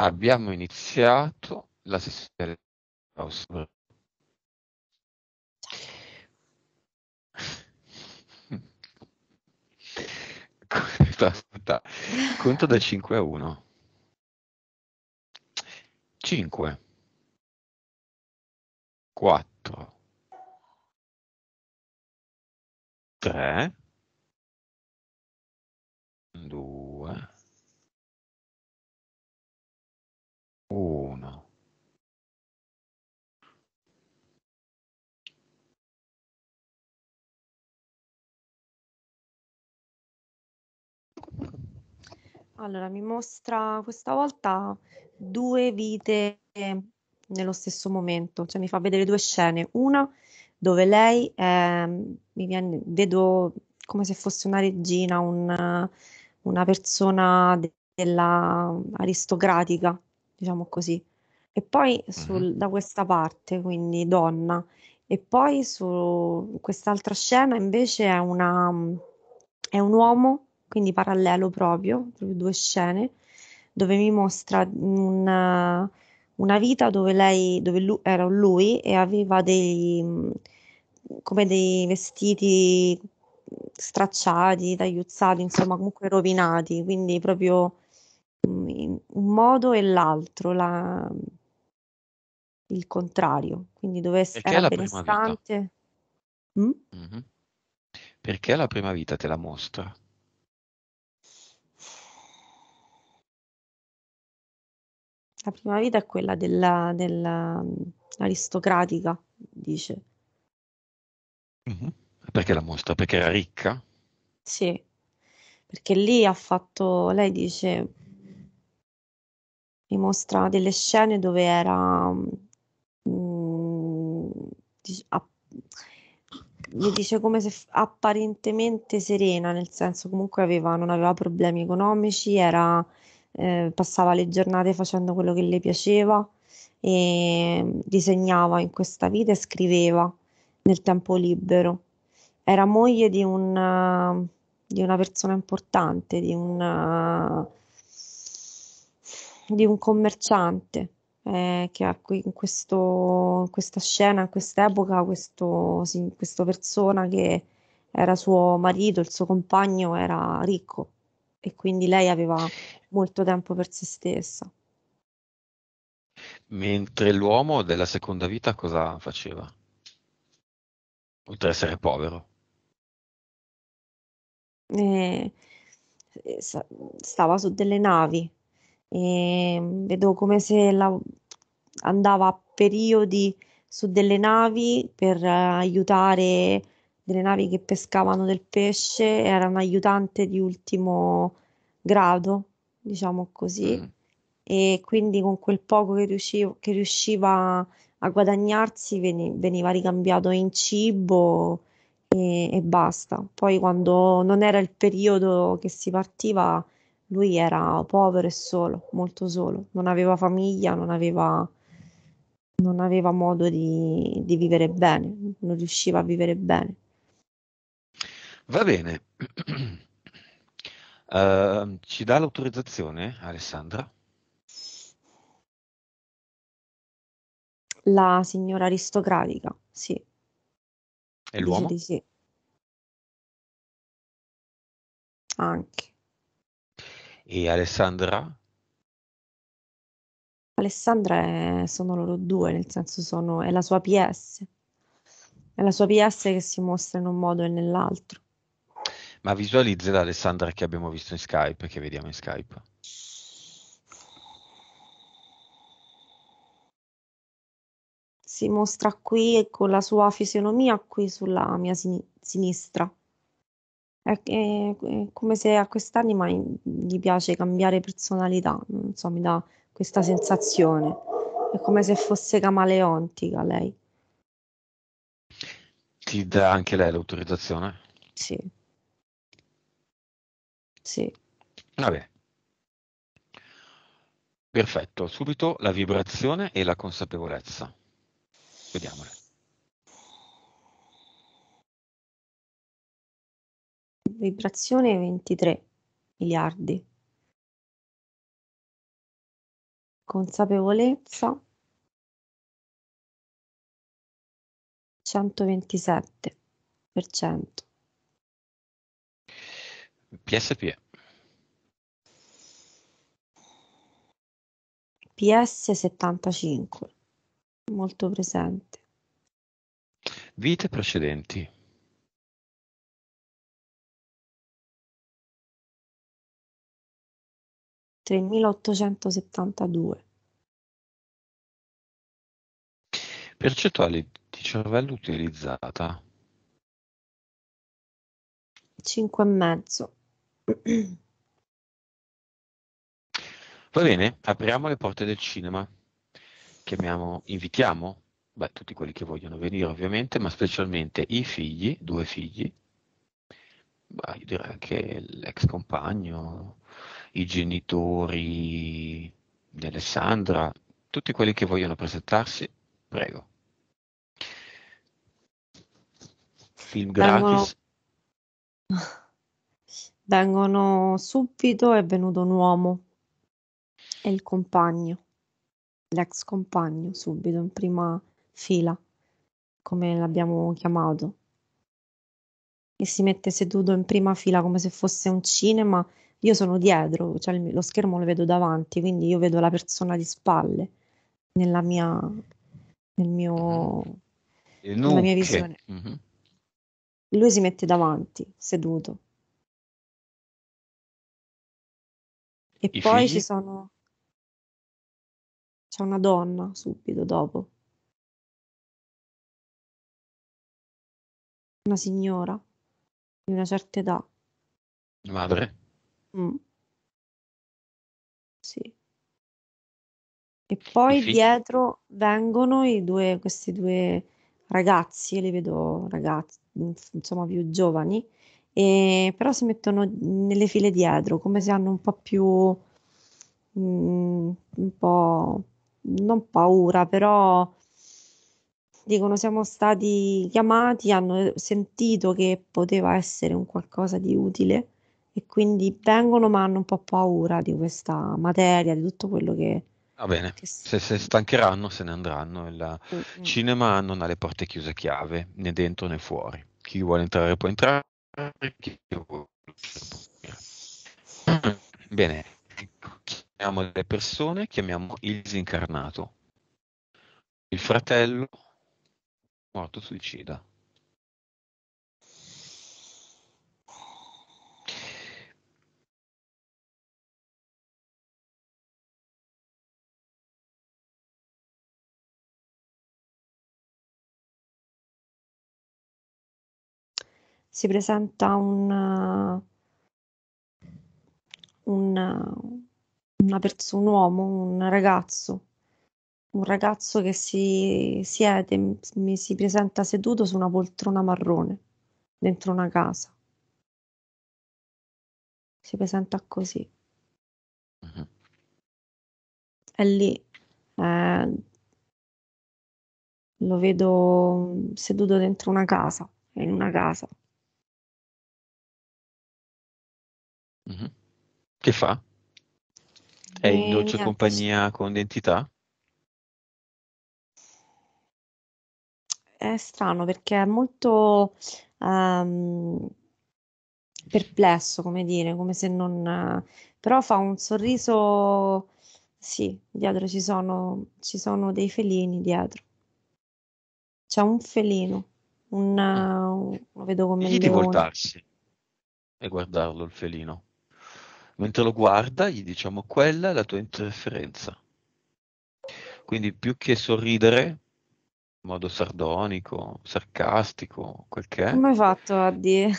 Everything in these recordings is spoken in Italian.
abbiamo iniziato la sessione Aspetta, conto da 5 a 1. 5 4 3 2 Allora, mi mostra questa volta due vite ehm, nello stesso momento, cioè mi fa vedere due scene, una dove lei è, ehm, mi viene, vedo come se fosse una regina, un, una persona de- della aristocratica, diciamo così, e poi sul, da questa parte, quindi donna, e poi su quest'altra scena invece è, una, è un uomo quindi parallelo proprio, proprio due scene, dove mi mostra una, una vita dove lei, dove lui, era lui e aveva dei, come dei vestiti stracciati, tagliuzzati, insomma comunque rovinati, quindi proprio un modo e l'altro, la, il contrario, quindi dove era benestante. Mm? Mm-hmm. Perché la prima vita te la mostra? La prima vita è quella della della aristocratica, dice. Mh-mh. Perché la mostra? Perché era ricca? Sì, perché lì ha fatto, lei dice, mi mostra delle scene dove era, dice, mi dice come se apparentemente serena, nel senso comunque aveva, non aveva problemi economici, era eh, passava le giornate facendo quello che le piaceva e disegnava in questa vita e scriveva nel tempo libero. Era moglie di, un, eh, di una persona importante, di un, eh, di un commerciante. Eh, che in, questo, in, questa scena, in quest'epoca, questo, sì, questa persona che era suo marito, il suo compagno, era ricco e quindi lei aveva molto tempo per se stessa. Mentre l'uomo della seconda vita cosa faceva? Oltre ad essere povero. E eh, eh, stava su delle navi e mm, vedo come se la, andava a periodi su delle navi per eh, aiutare delle navi che pescavano del pesce, era un aiutante di ultimo grado, diciamo così, mm. e quindi con quel poco che, riuscivo, che riusciva a guadagnarsi veni, veniva ricambiato in cibo e, e, basta. Poi quando non era il periodo che si partiva, lui era povero e solo, molto solo, non aveva famiglia, non aveva, non aveva modo di, di vivere bene, non riusciva a vivere bene. Va bene. Uh, ci dà l'autorizzazione, Alessandra? La signora aristocratica, sì. E l'uomo? di sì. Anche. E Alessandra? Alessandra è, sono loro due, nel senso sono, è la sua PS. È la sua PS che si mostra in un modo e nell'altro ma visualizza l'Alessandra che abbiamo visto in Skype, che vediamo in Skype. Si mostra qui con la sua fisionomia qui sulla mia sin- sinistra. È, è, è, come se a quest'anima gli piace cambiare personalità, non so, mi dà questa sensazione. È come se fosse camaleontica lei. Ti dà anche lei l'autorizzazione? Sì. Sì. Vabbè. Perfetto, subito la vibrazione e la consapevolezza. Vediamole. Vibrazione 23 miliardi. Consapevolezza 127%. PSP. PS75, molto presente. Vite precedenti. Tremilaottocentosettantadue. Percentuale di cervello utilizzata. Cinque e mezzo. Va bene, apriamo le porte del cinema. Chiamiamo, invitiamo beh, tutti quelli che vogliono venire ovviamente, ma specialmente i figli, due figli, beh, io direi anche l'ex compagno, i genitori di Alessandra, tutti quelli che vogliono presentarsi, prego. Film gratis. Allora... Vengono subito è venuto un uomo e il compagno, l'ex compagno, subito in prima fila, come l'abbiamo chiamato, e si mette seduto in prima fila come se fosse un cinema. Io sono dietro, cioè lo schermo lo vedo davanti, quindi io vedo la persona di spalle nella mia, nel mio, nella mia visione. Mm-hmm. Lui si mette davanti, seduto E I poi figli? ci sono... C'è una donna subito dopo. Una signora di una certa età. Madre? Mm. Sì. E poi dietro vengono i due, questi due ragazzi, li vedo ragazzi, insomma più giovani, e, però si mettono nelle file dietro, come se hanno un po' più, mh, mm, un po', non paura, però dicono siamo stati chiamati, hanno sentito che poteva essere un qualcosa di utile e quindi vengono ma hanno un po' paura di questa materia, di tutto quello che... Va bene, se, se stancheranno se ne andranno. Il mm-hmm. cinema non ha le porte chiuse a chiave, né dentro né fuori. Chi vuole entrare può entrare, Bene, ecco, chiamiamo le persone, chiamiamo il disincarnato, il fratello morto suicida. si presenta un, un, una pers- un uomo, un ragazzo, un ragazzo che si siede, mi si presenta seduto su una poltrona marrone dentro una casa. Si presenta così. Uh-huh. È lì. Eh, lo vedo seduto dentro una casa, in una casa. Mhm. Che fa? È in dolce niente. compagnia con l'entità? È strano perché è molto um, perplesso, come dire, come se non... però fa un sorriso... Sì, dietro ci sono, ci sono dei felini dietro. C'è un felino, un, mm. un, lo vedo come... Digli di voltarsi e guardarlo il felino. Mentre lo guarda gli diciamo quella è la tua interferenza. Quindi più che sorridere, in modo sardonico, sarcastico, quel che è. Come hai fatto a dire?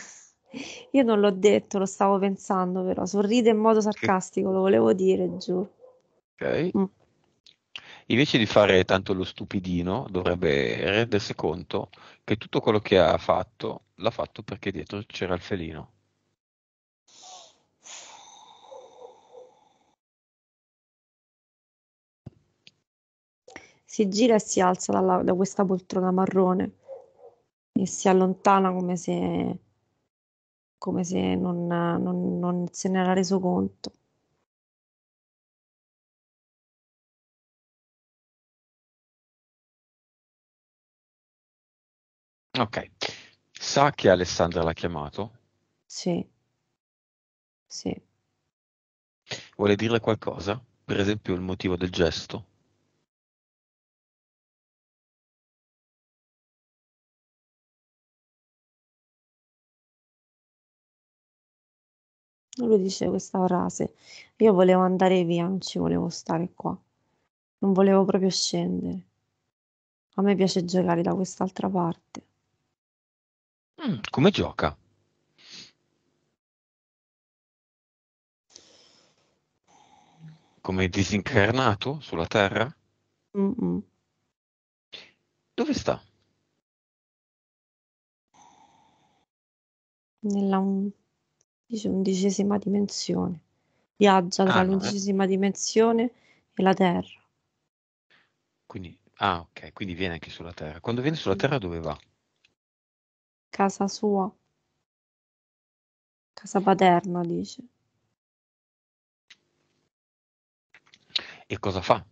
Io non l'ho detto, lo stavo pensando però, sorride in modo sarcastico, lo volevo dire giù. Ok. Mm. Invece di fare tanto lo stupidino, dovrebbe rendersi conto che tutto quello che ha fatto l'ha fatto perché dietro c'era il felino. si gira e si alza dalla, da questa poltrona marrone e si allontana come se, come se non, non, non se ne era reso conto. Ok, sa che Alessandra l'ha chiamato? Sì, sì. Vuole dirle qualcosa? Per esempio il motivo del gesto? lui dice questa frase, io volevo andare via, non ci volevo stare qua, non volevo proprio scendere. A me piace giocare da quest'altra parte. Mm, come gioca? Come disincarnato sulla Terra? Mm-mm. Dove sta? Nella dice undicesima dimensione. Viaggia tra ah, eh. l'undicesima no. dimensione e la Terra. Quindi, ah, ok, quindi viene anche sulla Terra. Quando viene sulla Terra dove va? Casa sua. Casa paterna, dice. E cosa fa?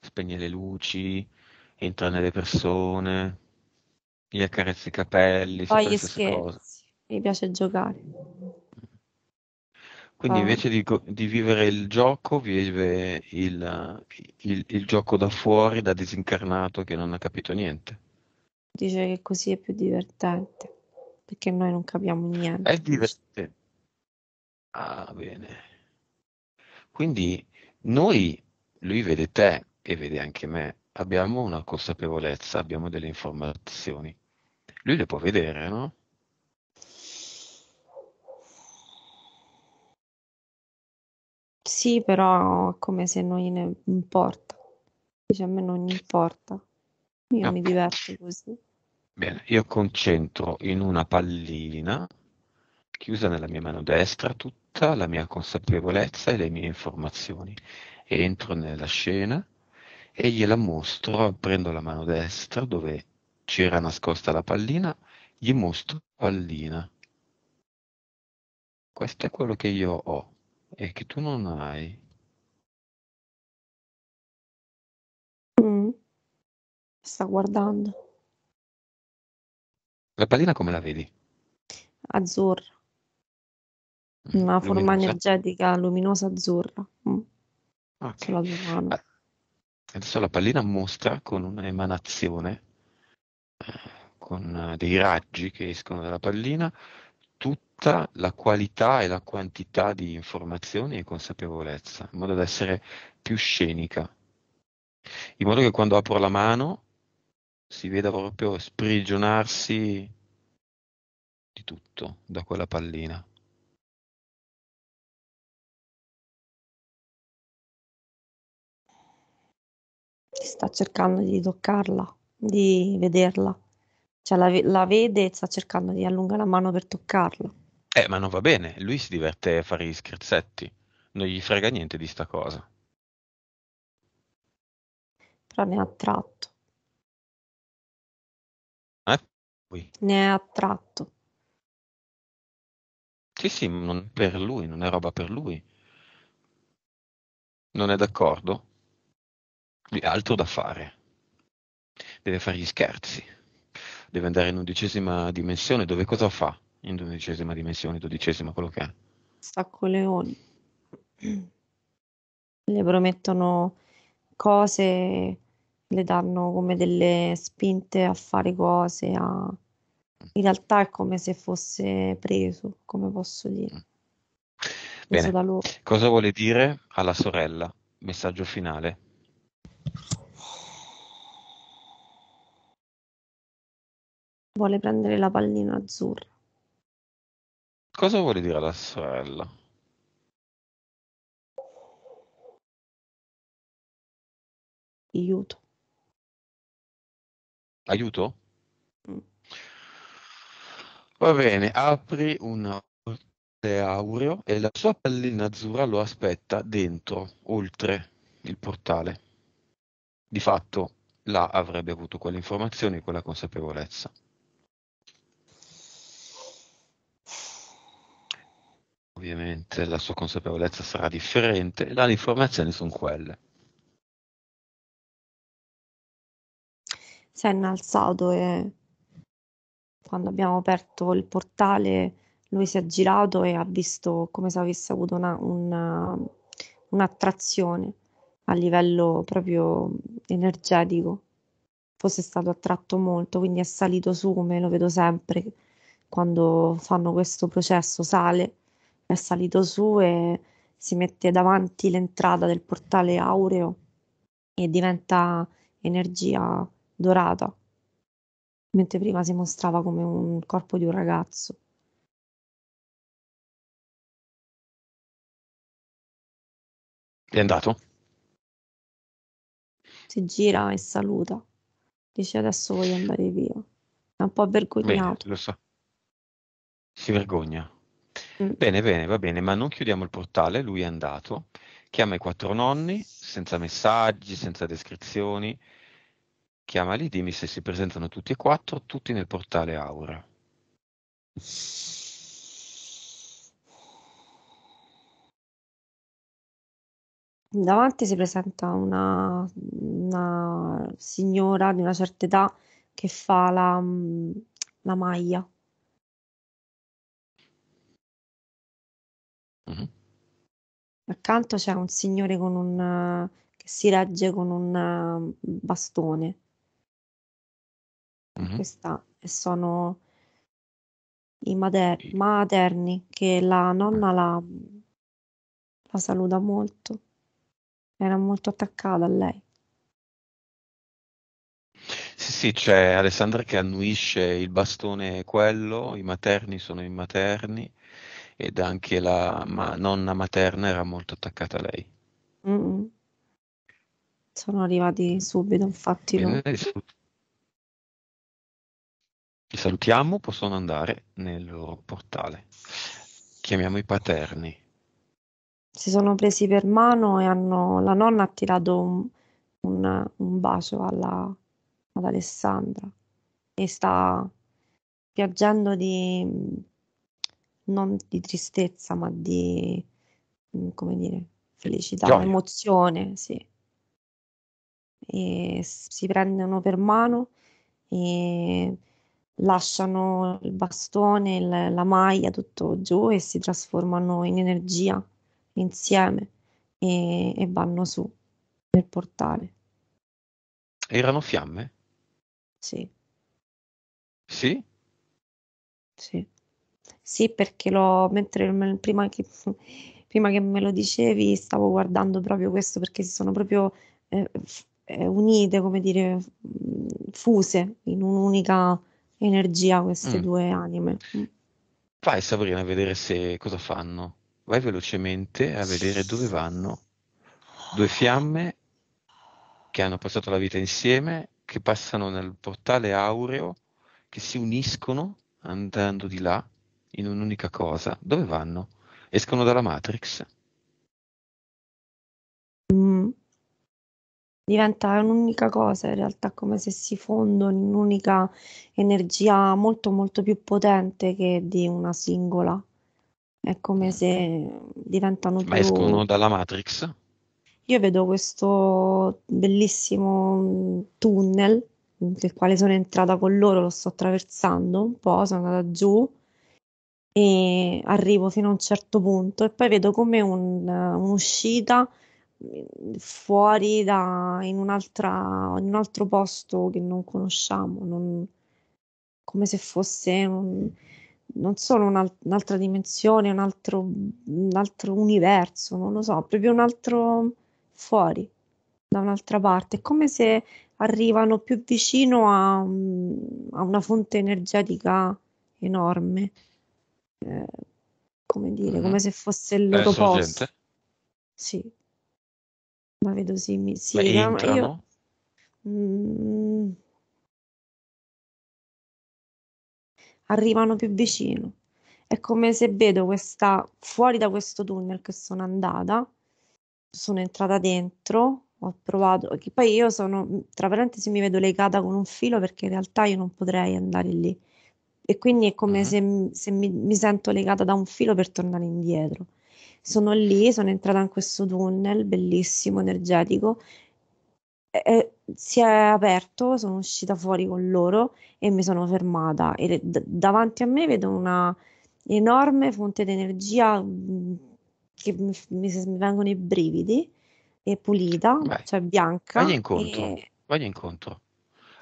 Spegne le luci, entra nelle persone, gli accarezza i capelli, fa gli scherzi, mi piace giocare. Quindi ah. invece di, di, vivere il gioco, vive il, il, il, gioco da fuori, da disincarnato che non ha capito niente. Dice che così è più divertente, perché noi non capiamo niente. È divertente. Ah, bene. Quindi noi, lui vede te e vede anche me, abbiamo una consapevolezza, abbiamo delle informazioni. Lui le può vedere, no? Sì, però è come se non gliene importa. Dice, a me non importa. Io no. Ah. mi diverto così. Bene, io concentro in una pallina chiusa nella mia mano destra tutta la mia consapevolezza e le mie informazioni. Entro nella scena e gliela mostro, prendo la mano destra dove c'era nascosta la pallina, gli mostro la pallina. Questo è quello che io ho e che tu non hai. Mm. Sta guardando. La pallina come la vedi? Azzurra. Mm, Una luminosa. forma energetica luminosa azzurra. Mm. Okay. Ah, adesso la pallina mostra con un'emanazione, eh, con eh, dei raggi che escono dalla pallina, tutta la qualità e la quantità di informazioni e consapevolezza, in modo da essere più scenica. In modo che quando apro la mano si veda proprio sprigionarsi di tutto da quella pallina. Sta cercando di toccarla, di vederla. Cioè la, la vede e sta cercando di allungare la mano per toccarlo. Eh, ma non va bene, lui si diverte a fare gli scherzetti, non gli frega niente di sta cosa. Però ne ha attratto. Eh? Qui. Ne è attratto. Sì, sì, non per lui, non è roba per lui. Non è d'accordo? Lui ha altro da fare. Deve fare gli scherzi deve andare in undicesima dimensione, dove cosa fa in undicesima dimensione, dodicesima, quello che è? Sta con leoni. Le promettono cose, le danno come delle spinte a fare cose, a... in realtà è come se fosse preso, come posso dire. Bene. Cosa vuole dire alla sorella? Messaggio finale. vuole prendere la pallina azzurra. Cosa vuole dire la sorella? Aiuto. Aiuto? Mm. Va bene, apri un portale aureo e la sua pallina azzurra lo aspetta dentro, oltre il portale. Di fatto, là avrebbe avuto quelle informazioni e quella consapevolezza. ovviamente la sua consapevolezza sarà differente, là le informazioni sono quelle. Si è innalzato e quando abbiamo aperto il portale lui si è girato e ha visto come se avesse avuto una, una, un'attrazione a livello proprio energetico, fosse stato attratto molto, quindi è salito su come lo vedo sempre quando fanno questo processo, sale è salito su e si mette davanti l'entrata del portale aureo e diventa energia dorata, mentre prima si mostrava come un corpo di un ragazzo. È andato? Si gira e saluta. Dice adesso voglio andare via. È un po' vergognato. Bene, lo so. Si vergogna. Mm. Bene, bene, va bene, ma non chiudiamo il portale, lui è andato, chiama i quattro nonni, senza messaggi, senza descrizioni, chiama lì, dimmi se si presentano tutti e quattro, tutti nel portale Aura. Davanti si presenta una, una signora di una certa età che fa la, la maglia. Mh-mh. Accanto c'è un signore con un che si regge con un um, bastone. Mh-mh. Questa e sono i mater materni che la nonna la la saluta molto. Era molto attaccata a lei. Sì, sì, c'è Alessandra che annuisce il bastone è quello, i materni sono i materni ed anche la ma, nonna materna era molto attaccata a lei. Mm-mm. Sono arrivati subito, infatti. Bene, non... Li salutiamo, possono andare nel loro portale. Chiamiamo i paterni. Si sono presi per mano e hanno, la nonna ha tirato un, un, un bacio alla, ad Alessandra e sta piangendo di non di tristezza, ma di, mm, come dire, felicità, Gioia. emozione, sì. E si prendono per mano e lasciano il bastone, il, la maglia, tutto giù e si trasformano in energia insieme e, e vanno su nel portale. Erano fiamme? Sì. Sì? Sì. Sì, perché lo, mentre prima che, prima che me lo dicevi stavo guardando proprio questo perché si sono proprio eh, eh unite, come dire, mm, fuse in un'unica energia queste mm. due anime. Mm. Vai Sabrina a vedere se cosa fanno. Vai velocemente a vedere dove vanno. Due fiamme che hanno passato la vita insieme, che passano nel portale aureo, che si uniscono andando di là in un'unica cosa, dove vanno? Escono dalla Matrix? Mm. Diventa un'unica cosa in realtà, come se si fondono in un'unica energia molto molto più potente che di una singola. È come se diventano Ma più... Ma escono dalla Matrix? Io vedo questo bellissimo mm, tunnel nel quale sono entrata con loro, lo sto attraversando un po', sono andata giù e arrivo fino a un certo punto e poi vedo come un, un'uscita fuori da, in, un'altra, in un altro posto che non conosciamo, non, come se fosse un, non solo un'altra dimensione, un altro, un altro universo, non lo so, proprio un altro fuori, da un'altra parte. come se arrivano più vicino a, a una fonte energetica enorme. Eh, come dire, mm-hmm. come se fosse il loro posto. Sì, ma vedo simili. Sì, ma no, entrano? Io... Mm... Arrivano più vicino. È come se vedo questa fuori da questo tunnel che sono andata, sono entrata dentro, ho provato, poi io sono, tra parentesi, mi vedo legata con un filo perché in realtà io non potrei andare lì e quindi è come mm-hmm. se, se mi, mi, sento legata da un filo per tornare indietro. Sono lì, sono entrata in questo tunnel bellissimo, energetico, e, e si è aperto, sono uscita fuori con loro e mi sono fermata e d- davanti a me vedo una enorme fonte di energia mm, che mi, mi, mi, vengono i brividi, è pulita, Beh, cioè bianca. Vai incontro, e... vai incontro,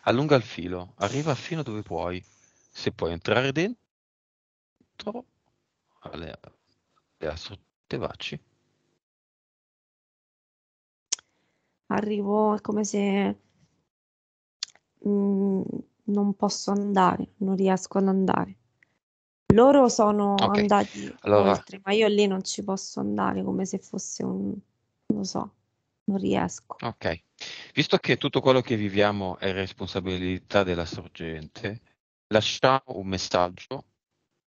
allunga il filo, arriva fino dove puoi se puoi entrare dentro alle, alle astrotevaci. Arrivo, come se mh, mm, non posso andare, non riesco ad andare. Loro sono okay. andati allora... oltre, ma io lì non ci posso andare come se fosse un... non so, non riesco. Ok, visto che tutto quello che viviamo è responsabilità della sorgente, lasciamo un messaggio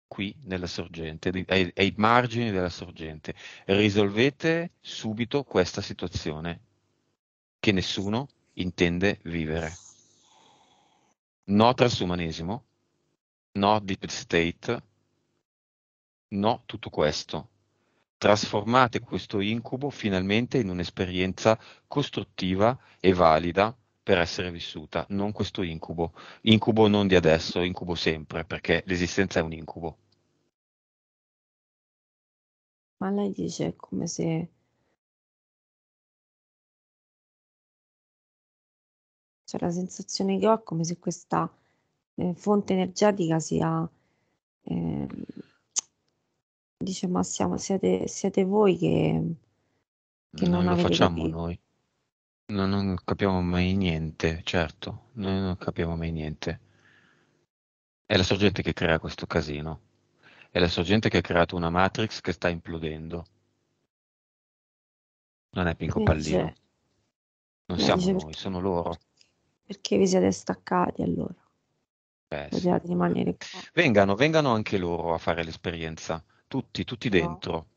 qui nella sorgente, ai, ai margini della sorgente. Risolvete subito questa situazione che nessuno intende vivere. No transumanesimo, no deep state, no tutto questo. Trasformate questo incubo finalmente in un'esperienza costruttiva e valida per essere vissuta, non questo incubo. Incubo non di adesso, incubo sempre, perché l'esistenza è un incubo. Ma lei dice come se... Cioè la sensazione che ho è come se questa eh, fonte energetica sia... Eh, dice ma siamo, siete, siete voi che... che non, non lo facciamo capito. noi. No, non capiamo mai niente, certo, noi non capiamo mai niente. È la sorgente che crea questo casino. È la sorgente che ha creato una Matrix che sta implodendo. Non è Pinco Pallino. Non Beh, siamo noi, sono loro. Perché vi siete staccati allora? Beh, Potete Vengano, vengano anche loro a fare l'esperienza. Tutti, tutti dentro.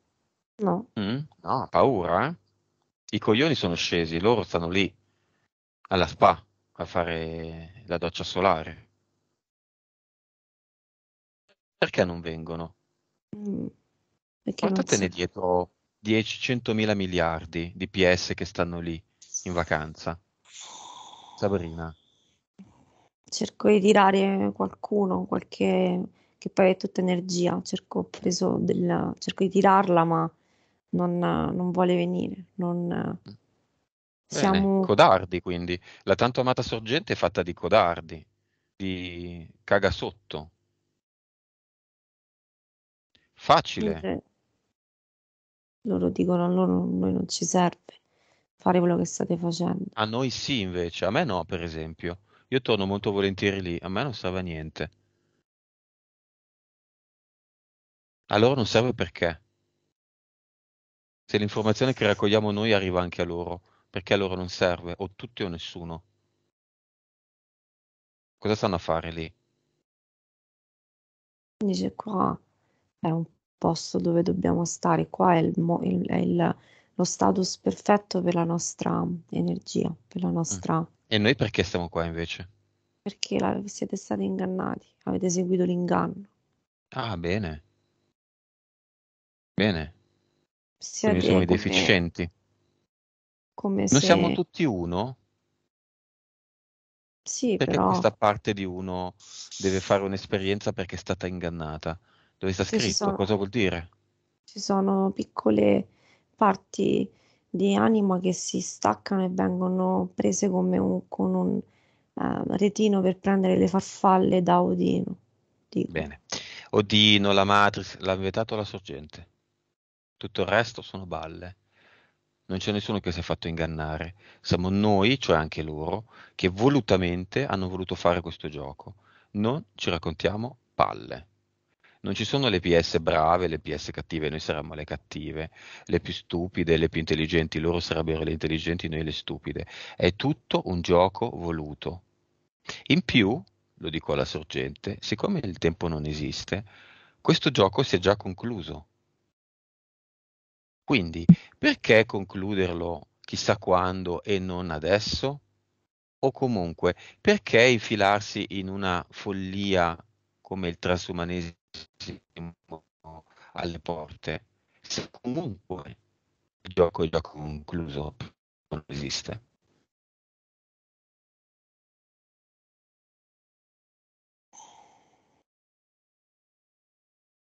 no. Mm? no paura, eh? I coglioni sono scesi, loro stanno lì alla spa a fare la doccia solare. Perché non vengono? Mm, Portatene so. dietro 10-100 mila miliardi di PS che stanno lì in vacanza. Sabrina. Cerco di tirare qualcuno, qualche che poi è tutta energia. Cerco, del... Cerco di tirarla, ma non, non vuole venire. Non, siamo... Bene, codardi quindi. La tanto amata sorgente è fatta di codardi, di caga sotto. Facile. Loro dicono a loro noi non ci serve fare quello che state facendo. A noi sì invece, a me no per esempio. Io torno molto volentieri lì, a me non serve a niente. A loro non serve perché? se l'informazione che raccogliamo noi arriva anche a loro, perché a loro non serve, o tutti o nessuno. Cosa stanno a fare lì? Dice qua è un posto dove dobbiamo stare, qua è, il, il, è il, lo status perfetto per la nostra energia, per la nostra... Mm. E noi perché stiamo qua invece? Perché la, siete stati ingannati, avete seguito l'inganno. Ah, bene. Bene. Sia Quindi siamo i deficienti. Come se... Noi siamo tutti uno? Sì, perché però... questa parte di uno deve fare un'esperienza perché è stata ingannata? Dove sta scritto? Sono... Cosa vuol dire? Ci sono piccole parti di anima che si staccano e vengono prese come un, con un uh, retino per prendere le farfalle da Odino. Dico. Bene. Odino, la Matrix, l'ha vetato la sorgente tutto il resto sono balle. Non c'è nessuno che si è fatto ingannare, siamo noi, cioè anche loro, che volutamente hanno voluto fare questo gioco. Non ci raccontiamo palle. Non ci sono le PS brave, le PS cattive, noi saremmo le cattive, le più stupide, le più intelligenti, loro sarebbero le intelligenti, noi le stupide. È tutto un gioco voluto. In più, lo dico alla sorgente, siccome il tempo non esiste, questo gioco si è già concluso. Quindi perché concluderlo chissà quando e non adesso? O comunque perché infilarsi in una follia come il transumanesimo alle porte? Se comunque il gioco è già concluso, non esiste.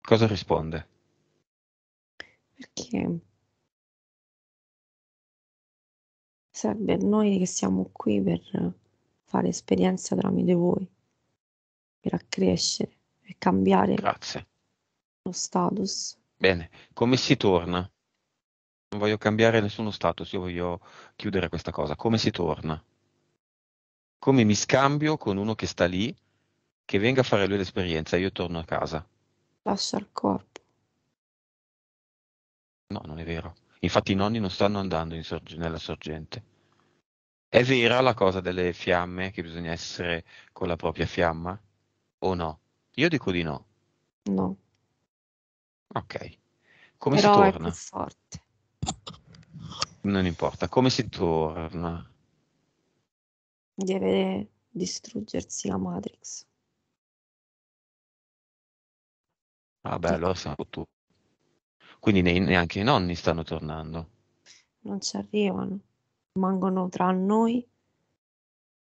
Cosa risponde? Perché? serve a noi che siamo qui per fare esperienza tramite voi, per accrescere e cambiare Grazie. lo status. Bene, come si torna? Non voglio cambiare nessuno status, io voglio chiudere questa cosa. Come si torna? Come mi scambio con uno che sta lì, che venga a fare lui l'esperienza, io torno a casa. Lascia il corpo. No, non è vero. Infatti i nonni non stanno andando sorge- nella sorgente. È vera la cosa delle fiamme, che bisogna essere con la propria fiamma? O no? Io dico di no. No. Ok. Come Però si torna? È più forte. Non importa. Come si torna? Deve distruggersi la Matrix. Vabbè, ah, allora siamo tutti quindi neanche i nonni stanno tornando. Non ci arrivano, rimangono tra noi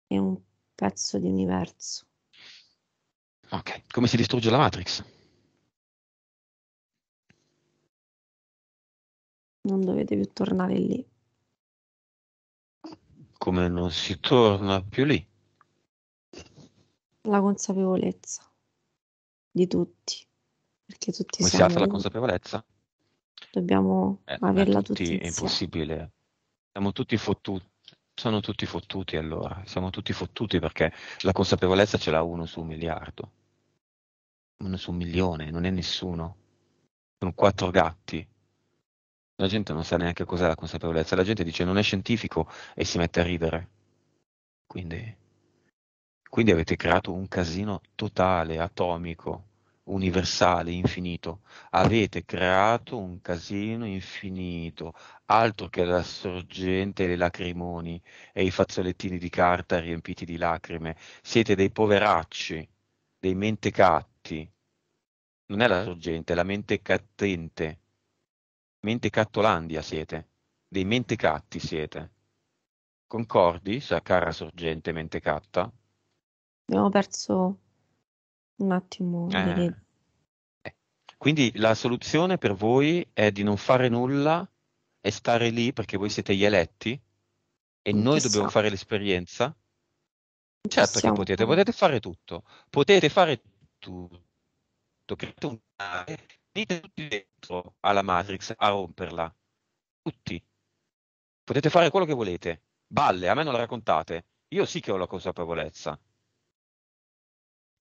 e un pezzo di universo. Ok, come si distrugge la Matrix? Non dovete più tornare lì. Come non si torna più lì? La consapevolezza di tutti. Perché tutti come siamo si alza la consapevolezza? dobbiamo eh, averla tutti. È impossibile. Siamo tutti fottuti. Sono tutti fottuti allora, siamo tutti fottuti perché la consapevolezza ce l'ha uno su un miliardo, uno su un milione, non è nessuno, sono quattro gatti. La gente non sa neanche cos'è la consapevolezza, la gente dice non è scientifico e si mette a ridere. Quindi, quindi avete creato un casino totale, atomico, universale, infinito. Avete creato un casino infinito, altro che la sorgente dei lacrimoni e i fazzolettini di carta riempiti di lacrime. Siete dei poveracci, dei mentecatti. Non è la sorgente, è la mentecattente. Mentecattolandia siete, dei mentecatti siete. Concordi, sa cara sorgente mentecatta? Abbiamo perso un attimo eh. eh. Quindi la soluzione per voi è di non fare nulla e stare lì perché voi siete gli eletti e non noi possiamo. dobbiamo fare l'esperienza. Non certo possiamo. che potete, potete fare tutto, potete fare tutto, create un venite tutti dentro alla Matrix a romperla, tutti. Potete fare quello che volete, balle, a me non la raccontate, io sì che ho la consapevolezza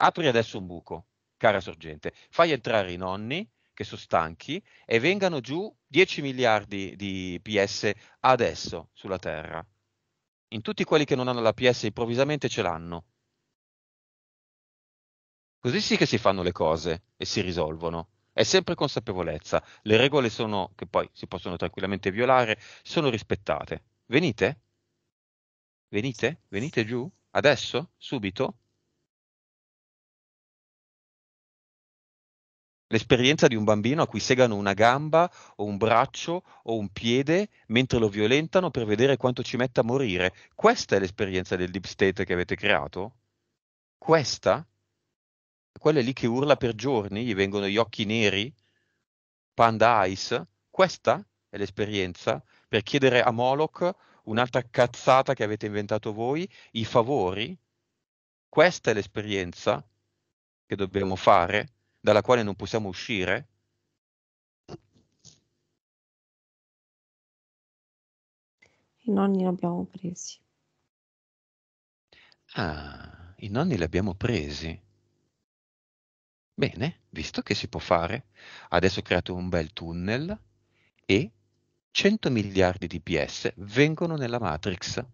apri adesso un buco, cara sorgente, fai entrare i nonni che sono stanchi e vengano giù 10 miliardi di PS adesso sulla Terra. In tutti quelli che non hanno la PS improvvisamente ce l'hanno. Così sì che si fanno le cose e si risolvono. È sempre consapevolezza. Le regole sono, che poi si possono tranquillamente violare, sono rispettate. Venite? Venite? Venite giù? Adesso? Subito? L'esperienza di un bambino a cui segano una gamba o un braccio o un piede mentre lo violentano per vedere quanto ci metta a morire. Questa è l'esperienza del deep state che avete creato? Questa? Quella lì che urla per giorni, gli vengono gli occhi neri? Panda Ice? Questa è l'esperienza per chiedere a Moloch un'altra cazzata che avete inventato voi, i favori? Questa è l'esperienza che dobbiamo fare? dalla quale non possiamo uscire? I nonni li abbiamo presi. Ah, i nonni li abbiamo presi. Bene, visto che si può fare, adesso ho creato un bel tunnel e 100 miliardi di PS vengono nella Matrix.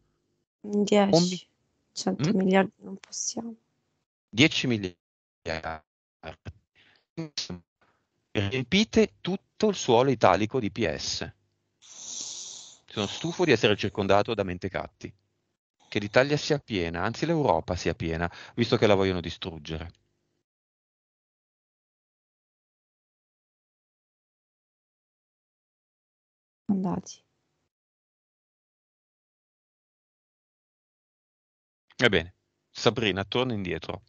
10, Om- 100 mm? miliardi non possiamo. 10 miliardi riempite tutto il suolo italico di PS. Sono stufo di essere circondato da mentecatti. Che l'Italia sia piena, anzi l'Europa sia piena, visto che la vogliono distruggere. Andati. Ebbene, Sabrina, torna indietro.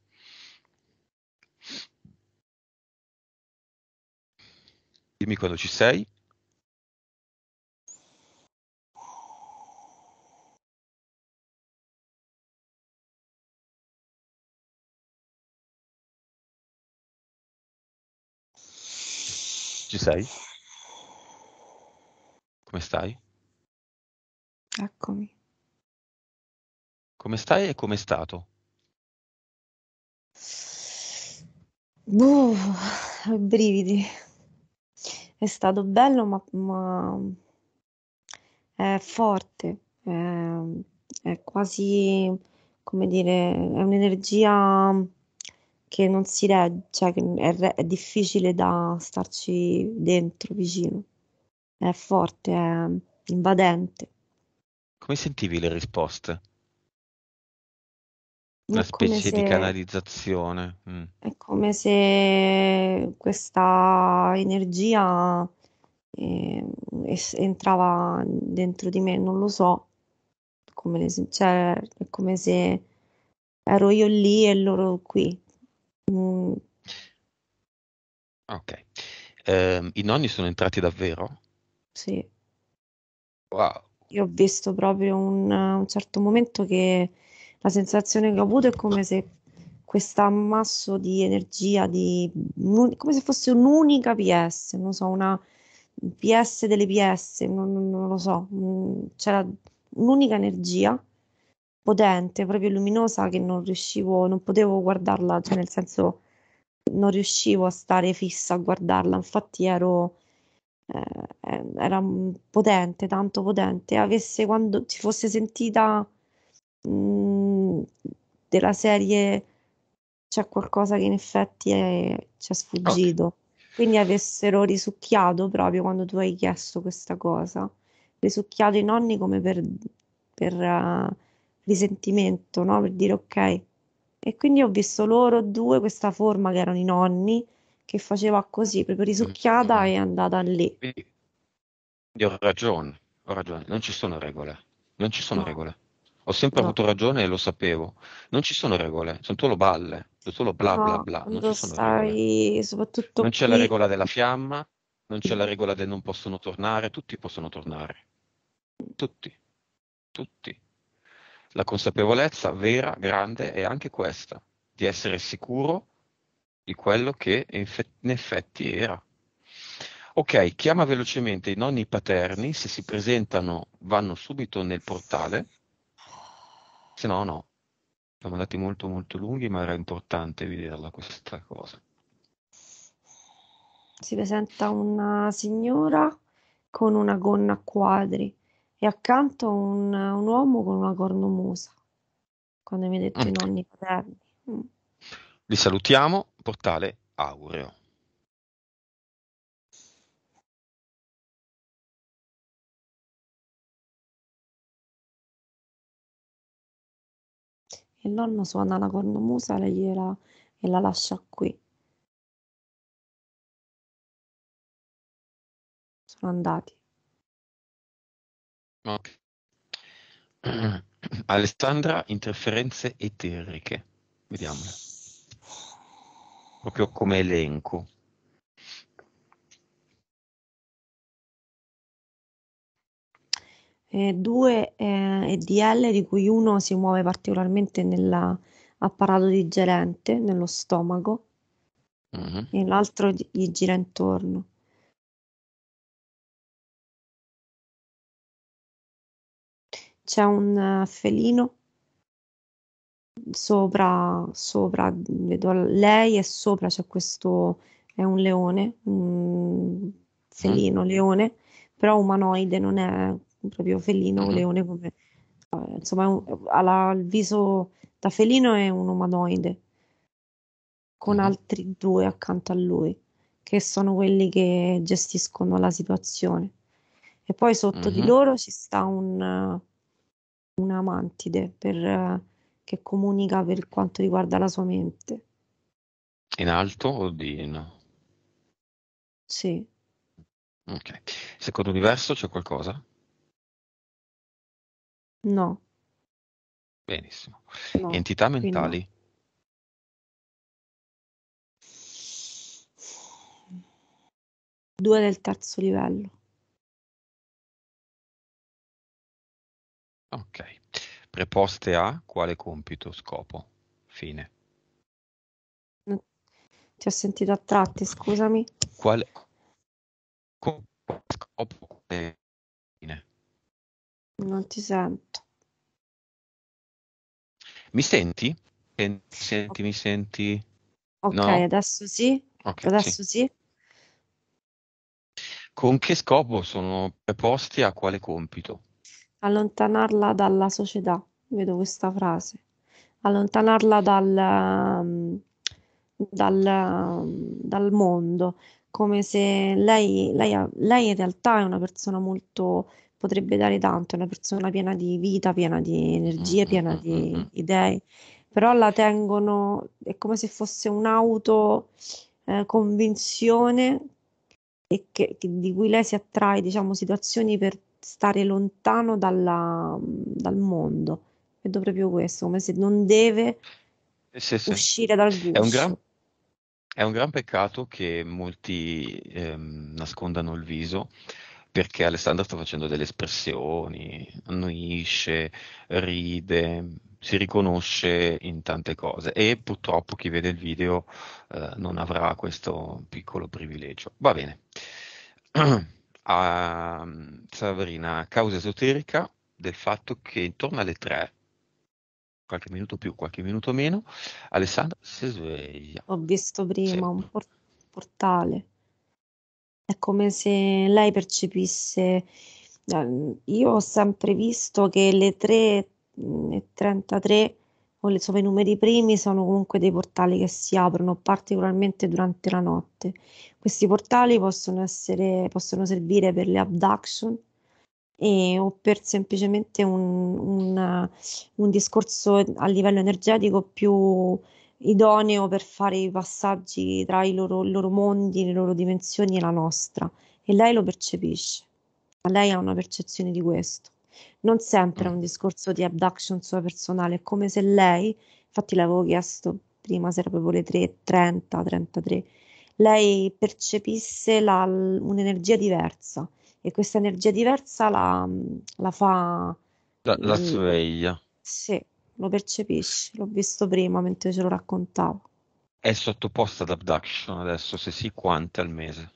Dimmi quando ci sei. Ci sei? Come stai? Eccomi. Come stai e come è stato? Buh, brividi è stato bello ma, ma è forte, è, è, quasi come dire, è un'energia che non si regge, cioè che è, è difficile da starci dentro, vicino, è forte, è invadente. Come sentivi le risposte? Una specie se, di canalizzazione. Mm. È come se questa energia eh, es- entrava dentro di me, non lo so, come se, cioè, è come se ero io lì e loro qui. Mm. Ok. Eh, I nonni sono entrati davvero? Sì. Wow. Io ho visto proprio un, un certo momento che la sensazione che ho avuto è come se questo ammasso di energia, di, come se fosse un'unica PS, non so, una PS delle PS, non, non lo so, mm, c'era un'unica energia potente, proprio luminosa, che non riuscivo, non potevo guardarla, cioè nel senso non riuscivo a stare fissa a guardarla, infatti ero eh, era potente, tanto potente, avesse quando si fosse sentita mh, mm, della serie c'è qualcosa che in effetti è, ci è sfuggito. Okay. Quindi avessero risucchiato proprio quando tu hai chiesto questa cosa, risucchiato i nonni come per, per uh, risentimento, no? per dire ok. E quindi ho visto loro due questa forma che erano i nonni, che faceva così, proprio risucchiata mm-hmm. e è andata lì. Quindi ho ragione, ho ragione, non ci sono regole, non ci sono no. regole. Ho sempre no. avuto ragione e lo sapevo. Non ci sono regole, sono solo balle, sono solo bla no, bla bla. Non, sai, soprattutto non c'è qui. la regola della fiamma, non c'è la regola del non possono tornare, tutti possono tornare. Tutti, tutti. La consapevolezza vera, grande, è anche questa, di essere sicuro di quello che in effetti era. Ok, chiama velocemente i nonni paterni, se si presentano vanno subito nel portale se no no. Siamo andati molto molto lunghi, ma era importante vederla questa cosa. Si presenta una signora con una gonna a quadri e accanto un, un uomo con una cornomusa, quando mi hai detto mm. i nonni paterni. Mm. Li salutiamo, portale Aureo. Il nonno suona la cornamusa la e la lascia qui. Sono andati. Okay. Alessandra, interferenze eteriche. Vediamo. Proprio come elenco. eh, due eh, EDL di cui uno si muove particolarmente nell'apparato digerente, nello stomaco, uh-huh. e l'altro gli gira intorno. C'è un eh, felino sopra, sopra, vedo lei e sopra c'è questo, è un leone, un mm-hmm. felino, uh leone, però umanoide, non è proprio felino, uh-huh. leone come... Eh, insomma, un, ha la, il viso da felino è un umanoide, con uh-huh. altri due accanto a lui, che sono quelli che gestiscono la situazione. E poi sotto uh-huh. di mm-hmm. loro ci sta un, una mantide per, che comunica per quanto riguarda la sua mente. In alto o di no? Sì. Ok. Secondo universo c'è qualcosa? No. Benissimo. No, Entità quindi mentali? Due del terzo livello. Ok. Preposte a quale compito, scopo, fine? Ti ho sentito a tratti, scusami. Quale scopo, non ti sento. Mi senti? Senti, mi senti? Ok, no? adesso sì. Okay, adesso sì. sì. Con che scopo sono preposti a quale compito? Allontanarla dalla società, vedo questa frase. Allontanarla dal, mm, dal, mm, dal mondo, come se lei, lei, lei in realtà è una persona molto potrebbe dare tanto, è una persona piena di vita, piena di energie, mm, mm, piena mm, di idee, però la tengono, è come se fosse un'autoconvinzione eh, e di cui lei si attrae, diciamo, situazioni per stare lontano dalla, dal mondo. Vedo proprio questo, come se non deve eh, sì, sì. uscire dal gusto. È un gran, è un gran peccato che molti ehm, nascondano il viso perché Alessandra sta facendo delle espressioni, annuisce, ride, si riconosce in tante cose e purtroppo chi vede il video eh, non avrà questo piccolo privilegio. Va bene. A mm, Sabrina, causa esoterica del fatto che intorno alle 3 qualche minuto più, qualche minuto meno, Alessandra si sveglia. Ho visto prima Sempre. un portale. È come se lei percepisse, ehm, io ho sempre visto che le 3.33 mm, o insomma, i numeri primi sono comunque dei portali che si aprono particolarmente durante la notte. Questi portali possono, essere, possono servire per le abduction e, o per semplicemente un, un, un discorso a livello energetico più idoneo per fare i passaggi tra i loro, i loro mondi, le loro dimensioni e la nostra. E lei lo percepisce. Lei ha una percezione di questo. Non sempre è un discorso di abduction sua personale, è come se lei, infatti l'avevo chiesto prima, se era proprio le 30, 33, lei percepisse la, un'energia diversa e questa energia diversa la, la fa... La, la mm. sveglia. Sì, lo percepisci, l'ho visto prima mentre ce lo raccontavo. È sottoposta ad abduction adesso, se sì, quante al mese?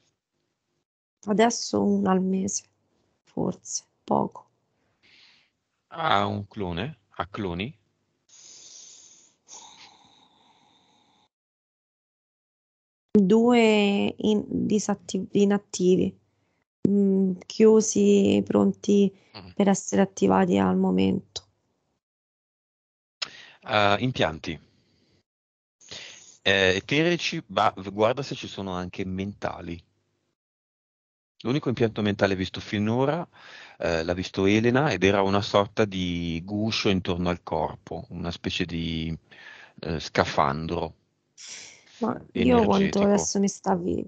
Adesso una al mese, forse, poco. A un clone? A cloni? Due in, disattiv- inattivi, mh, mm, chiusi, pronti mm. per essere attivati al momento. Uh, impianti. Eh, eterici, ma guarda se ci sono anche mentali. L'unico impianto mentale visto finora eh, l'ha visto Elena ed era una sorta di guscio intorno al corpo, una specie di eh, scafandro. Ma io quanto adesso mi stavi,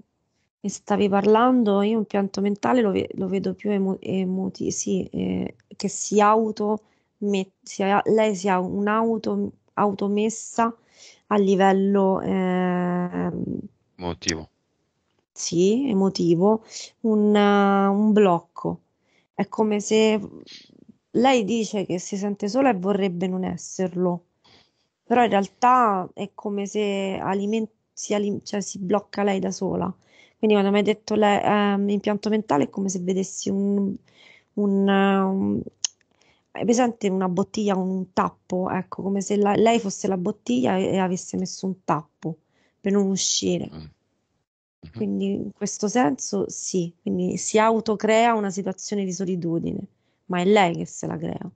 mi stavi, parlando, io un pianto mentale lo, ve, lo vedo più emo, sì, eh, che si auto met- sia, lei sia un'auto automessa a livello eh, motivo. Sì, emotivo, un, uh, un blocco. È come se lei dice che si sente sola e vorrebbe non esserlo, però in realtà è come se aliment- si, alim- cioè, si blocca lei da sola. Quindi quando mi hai detto l'impianto ehm, eh, mentale è come se vedessi un, un, è presente una bottiglia con un tappo, ecco, come se la, lei fosse la bottiglia e, e, avesse messo un tappo per non uscire. Ah. Mhm. Quindi in questo senso sì, quindi si autocrea una situazione di solitudine, ma è lei che se la crea,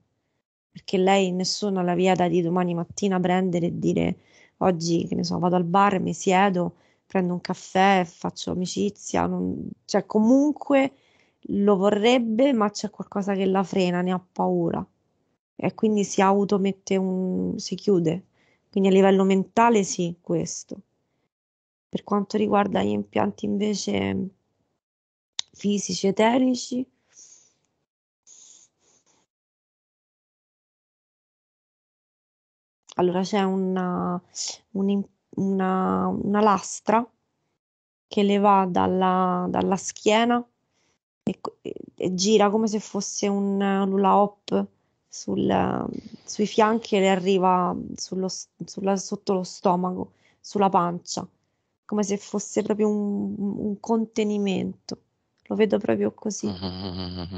perché lei nessuno ha la vieta di domani mattina prendere e dire oggi che ne so, vado al bar, mi siedo, prendo un caffè, faccio amicizia, non... cioè comunque lo vorrebbe, ma c'è qualcosa che la frena, ne ha paura e quindi si automette un si chiude. Quindi a livello mentale sì, questo. Per quanto riguarda gli impianti invece fisici eterici Allora c'è una, una, una, una lastra che le va dalla, dalla schiena e, e gira come se fosse un lula hop sul, sui fianchi e le arriva sullo, sulla, sotto lo stomaco, sulla pancia, come se fosse proprio un, un contenimento. Lo vedo proprio così. Mm-hmm.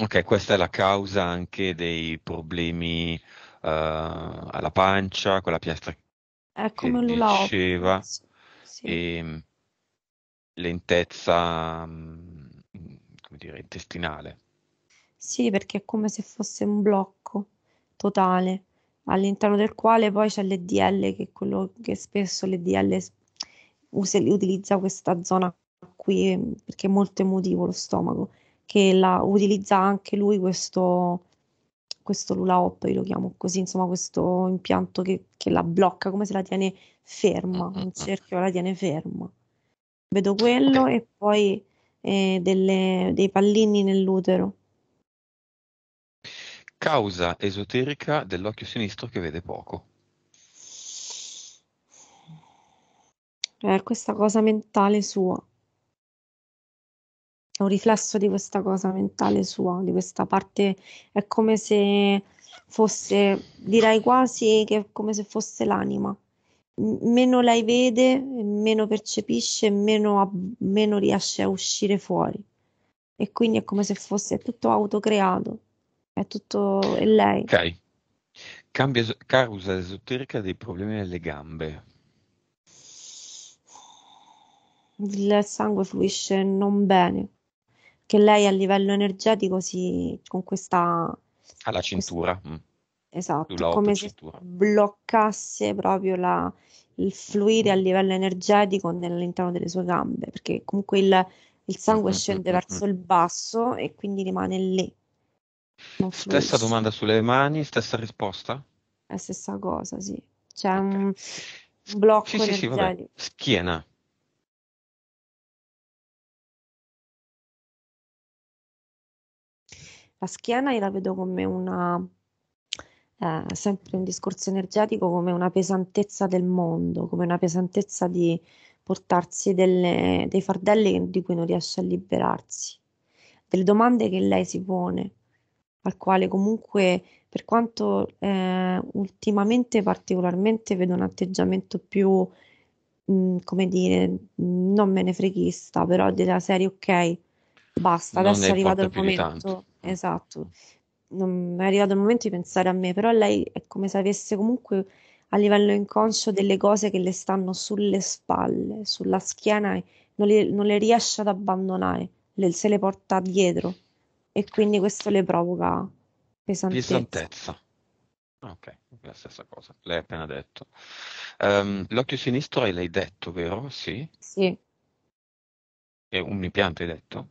Ok, questa è la causa anche dei problemi uh, alla pancia, quella piastra è come che disceva. Sì. E, ehm, lentezza, mm, come dire, intestinale. Sì, perché è come se fosse un blocco totale, all'interno del quale poi c'è l'EDL, che è quello che spesso l'EDL usa, utilizza questa zona qui, perché è molto emotivo lo stomaco, che la, utilizza anche lui questo, questo lula hop, lo chiamo così, insomma questo impianto che, che la blocca, come se la tiene ferma, mm, mm, un cerchio la tiene ferma vedo quello e poi eh, delle, dei pallini nell'utero. Causa esoterica dell'occhio sinistro che vede poco. Eh, questa cosa mentale sua. È un riflesso di questa cosa mentale sua, di questa parte. È come se fosse, direi quasi che è come se fosse l'anima meno lei vede, meno percepisce, meno, meno riesce a uscire fuori. E quindi è come se fosse tutto autocreato, è tutto è lei. Ok. Cambia, causa esoterica dei problemi alle gambe. Il sangue fluisce non bene, che lei a livello energetico si con questa alla cintura. Questa, mm. Esatto, come se bloccasse proprio la, il fluire a mm. livello energetico all'interno delle sue gambe, perché comunque il, il sangue scende verso il basso e quindi rimane lì. Stessa domanda sulle mani, stessa risposta? È stessa cosa, sì. C'è okay. un blocco sì, energetico. Sì, sì, Schiena. La schiena io la vedo come una eh, sempre un discorso energetico come una pesantezza del mondo, come una pesantezza di portarsi delle, dei fardelli di cui non riesce a liberarsi, delle domande che lei si pone, al quale comunque per quanto eh, ultimamente particolarmente vedo un atteggiamento più, mh, mm, come dire, non me ne freghista, però della serie ok, basta, non adesso è arrivato il momento. Esatto, non è arrivato il momento di pensare a me, però lei è come se avesse comunque a livello inconscio delle cose che le stanno sulle spalle, sulla schiena e non le, non le riesce ad abbandonare, le, se le porta dietro e quindi questo le provoca pesantezza. pesantezza. Ok, la stessa cosa, lei ha appena detto. Um, l'occhio sinistro l'hai detto, vero? Sì. Sì. È un impianto, hai detto?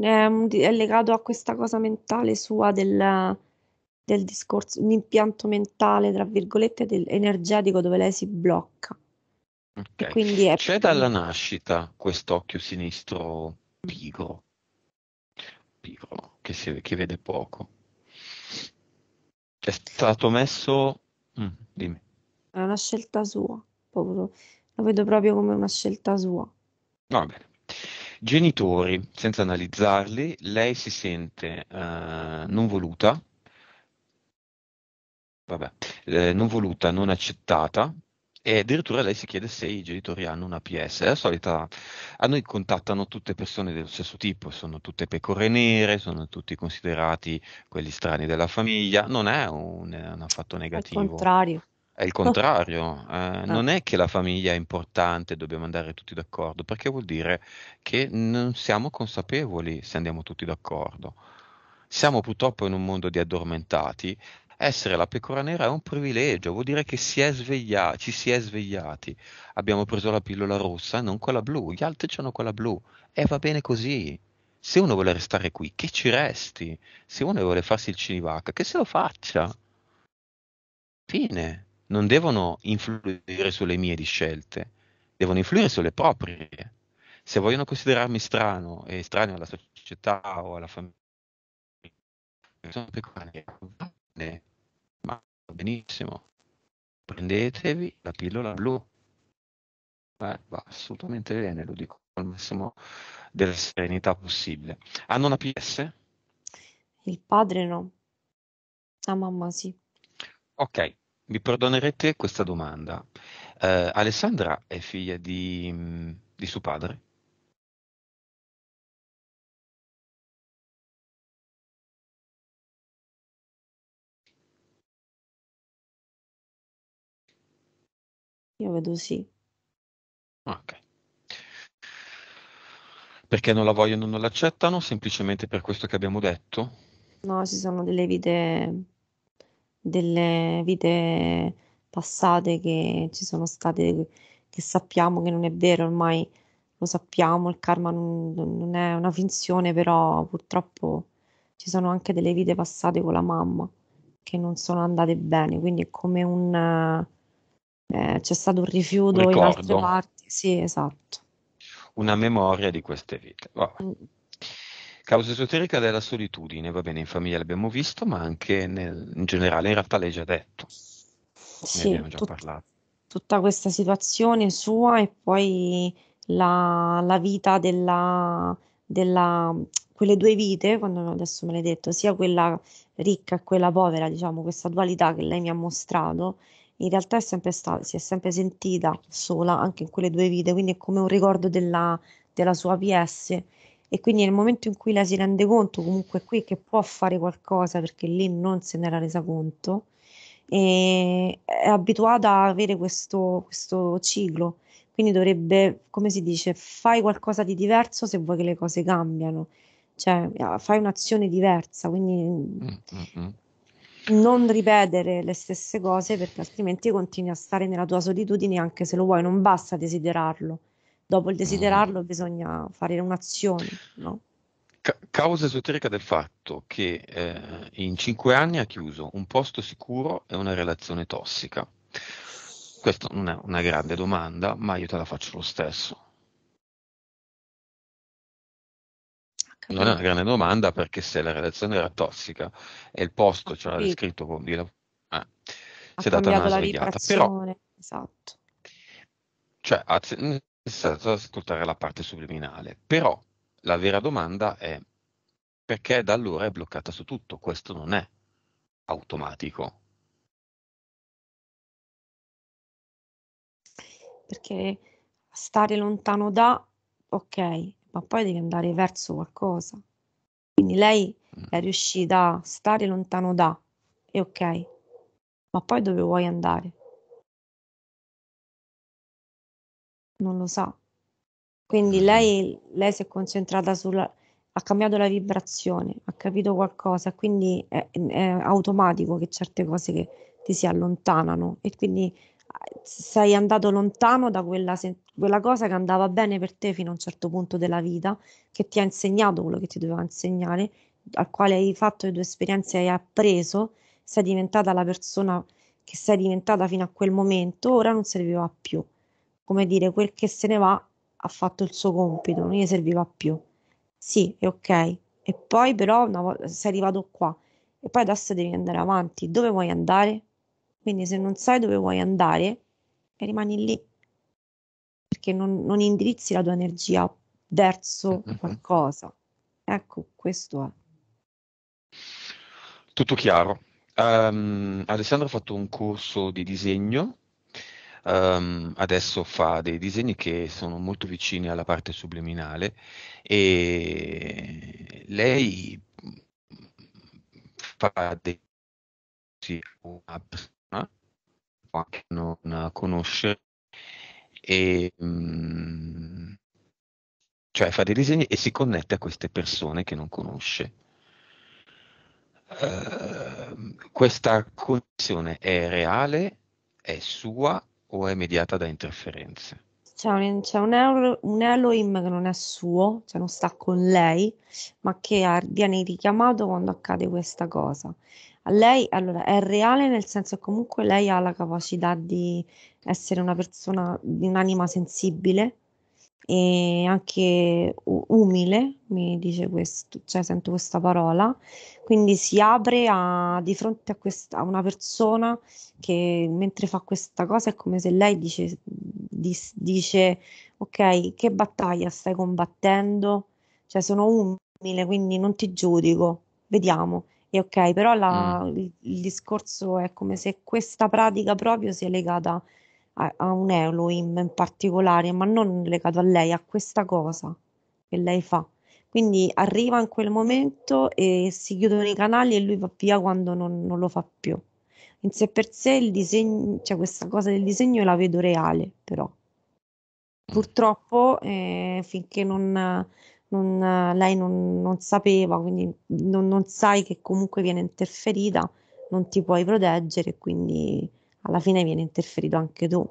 Ehm, è, legato a questa cosa mentale sua del, del discorso, un impianto mentale, tra virgolette, del, energetico dove lei si blocca. Okay. Quindi è... C'è dalla nascita quest'occhio sinistro pigro, pigro che, si, che vede poco. È stato messo... Mm, dimmi. È una scelta sua, povero. La vedo proprio come una scelta sua. Va bene. Genitori, senza analizzarli, lei si sente eh, non voluta, vabbè, eh, non voluta, non accettata, e addirittura lei si chiede se i genitori hanno una PS. È la solita, a noi contattano tutte persone dello stesso tipo, sono tutte pecore nere, sono tutti considerati quelli strani della famiglia, non è un, un affatto negativo. Al contrario. È il contrario, eh, ah. non è che la famiglia è importante, dobbiamo andare tutti d'accordo, perché vuol dire che non siamo consapevoli se andiamo tutti d'accordo. Siamo purtroppo in un mondo di addormentati, essere la pecora nera è un privilegio, vuol dire che si è sveglia- ci si è svegliati, abbiamo preso la pillola rossa e non quella blu, gli altri hanno quella blu e va bene così. Se uno vuole restare qui, che ci resti? Se uno vuole farsi il cinivacca, che se lo faccia. Fine non devono influire sulle mie di scelte, devono influire sulle proprie. Se vogliono considerarmi strano e estraneo alla società o alla famiglia, sono peculiare, ma benissimo, prendetevi la pillola blu. Beh, va assolutamente bene, lo dico al massimo della serenità possibile. Hanno una PS? Il padre no, la mamma sì. Ok, mi perdonerete questa domanda. Eh, Alessandra è figlia di, di suo padre? Io vedo sì. Ok. Perché non la vogliono, non l'accettano, semplicemente per questo che abbiamo detto? No, ci sono delle vite delle vite passate che ci sono state, che sappiamo che non è vero, ormai lo sappiamo, il karma non, non è una finzione, però purtroppo ci sono anche delle vite passate con la mamma che non sono andate bene, quindi è come un... Eh, c'è stato un rifiuto Ricordo. in altre parti, sì, esatto. Una memoria di queste vite. Vabbè. Mm. Causa esoterica della solitudine, va bene, in famiglia l'abbiamo visto, ma anche nel, in generale, in realtà l'hai già detto. Sì, ne abbiamo già tut- parlato. Tutta questa situazione sua e poi la, la vita della, della, quelle due vite, quando adesso me l'hai detto, sia quella ricca e quella povera, diciamo, questa dualità che lei mi ha mostrato, in realtà è sempre stata, si è sempre sentita sola anche in quelle due vite, quindi è come un ricordo della, della sua PS e quindi nel momento in cui lei si rende conto comunque qui che può fare qualcosa perché lì non se n'era resa conto è abituata a avere questo, questo ciclo quindi dovrebbe, come si dice, fai qualcosa di diverso se vuoi che le cose cambiano, cioè ah, fai un'azione diversa, quindi mm-hmm. non ripetere le stesse cose perché altrimenti continui a stare nella tua solitudine anche se lo vuoi, non basta desiderarlo, dopo il mm. desiderarlo bisogna fare un'azione, no? Ca- causa esoterica del fatto che eh, in cinque anni ha chiuso un posto sicuro e una relazione tossica. Questa non è una grande domanda, ma io te la faccio lo stesso. Non è una grande domanda perché se la relazione era tossica e il posto ce l'ha descritto con di lavoro, eh, si è data una svegliata. Però, esatto. Cioè, senza ascoltare la parte subliminale. Però la vera domanda è perché da allora è bloccata su tutto? Questo non è automatico. Perché stare lontano da, ok, ma poi devi andare verso qualcosa. Quindi lei mm. è riuscita a stare lontano da, e ok, ma poi dove vuoi andare? non lo sa. Quindi lei, lei si è concentrata sulla... ha cambiato la vibrazione, ha capito qualcosa, quindi è, è automatico che certe cose che ti si allontanano e quindi eh, sei andato lontano da quella, quella, cosa che andava bene per te fino a un certo punto della vita, che ti ha insegnato quello che ti doveva insegnare, al quale hai fatto le tue esperienze, hai appreso, sei diventata la persona che sei diventata fino a quel momento, ora non serviva più come dire, quel che se ne va ha fatto il suo compito, non gli serviva più. Sì, è ok. E poi però una volta, sei arrivato qua e poi adesso devi andare avanti. Dove vuoi andare? Quindi se non sai dove vuoi andare, rimani lì perché non, non indirizzi la tua energia verso mm-hmm. qualcosa. Ecco, questo è. Tutto chiaro. Um, Alessandro ha fatto un corso di disegno um, adesso fa dei disegni che sono molto vicini alla parte subliminale e lei fa dei sì, una persona che non conosce e um, cioè fa dei disegni e si connette a queste persone che non conosce. Uh, questa connessione è reale, è sua o è mediata da interferenze? C'è un, c'è un, un Elohim che non è suo, cioè non sta con lei, ma che viene richiamato quando accade questa cosa. A lei allora, è reale nel senso che comunque lei ha la capacità di essere una persona di un'anima sensibile, e anche umile, mi dice questo, cioè sento questa parola, quindi si apre a, di fronte a, questa, a una persona che mentre fa questa cosa è come se lei dice, dis, dice ok, che battaglia stai combattendo? Cioè sono umile, quindi non ti giudico, vediamo. E ok, però la, mm. il, il discorso è come se questa pratica proprio sia legata a a, a un Elohim in particolare, ma non legato a lei, a questa cosa che lei fa. Quindi arriva in quel momento e si chiudono i canali e lui va via quando non, non lo fa più. In sé per sé il disegno, cioè questa cosa del disegno la vedo reale, però. Purtroppo eh, finché non, non, lei non, non, sapeva, quindi non, non sai che comunque viene interferita, non ti puoi proteggere, quindi alla fine viene interferito anche tu.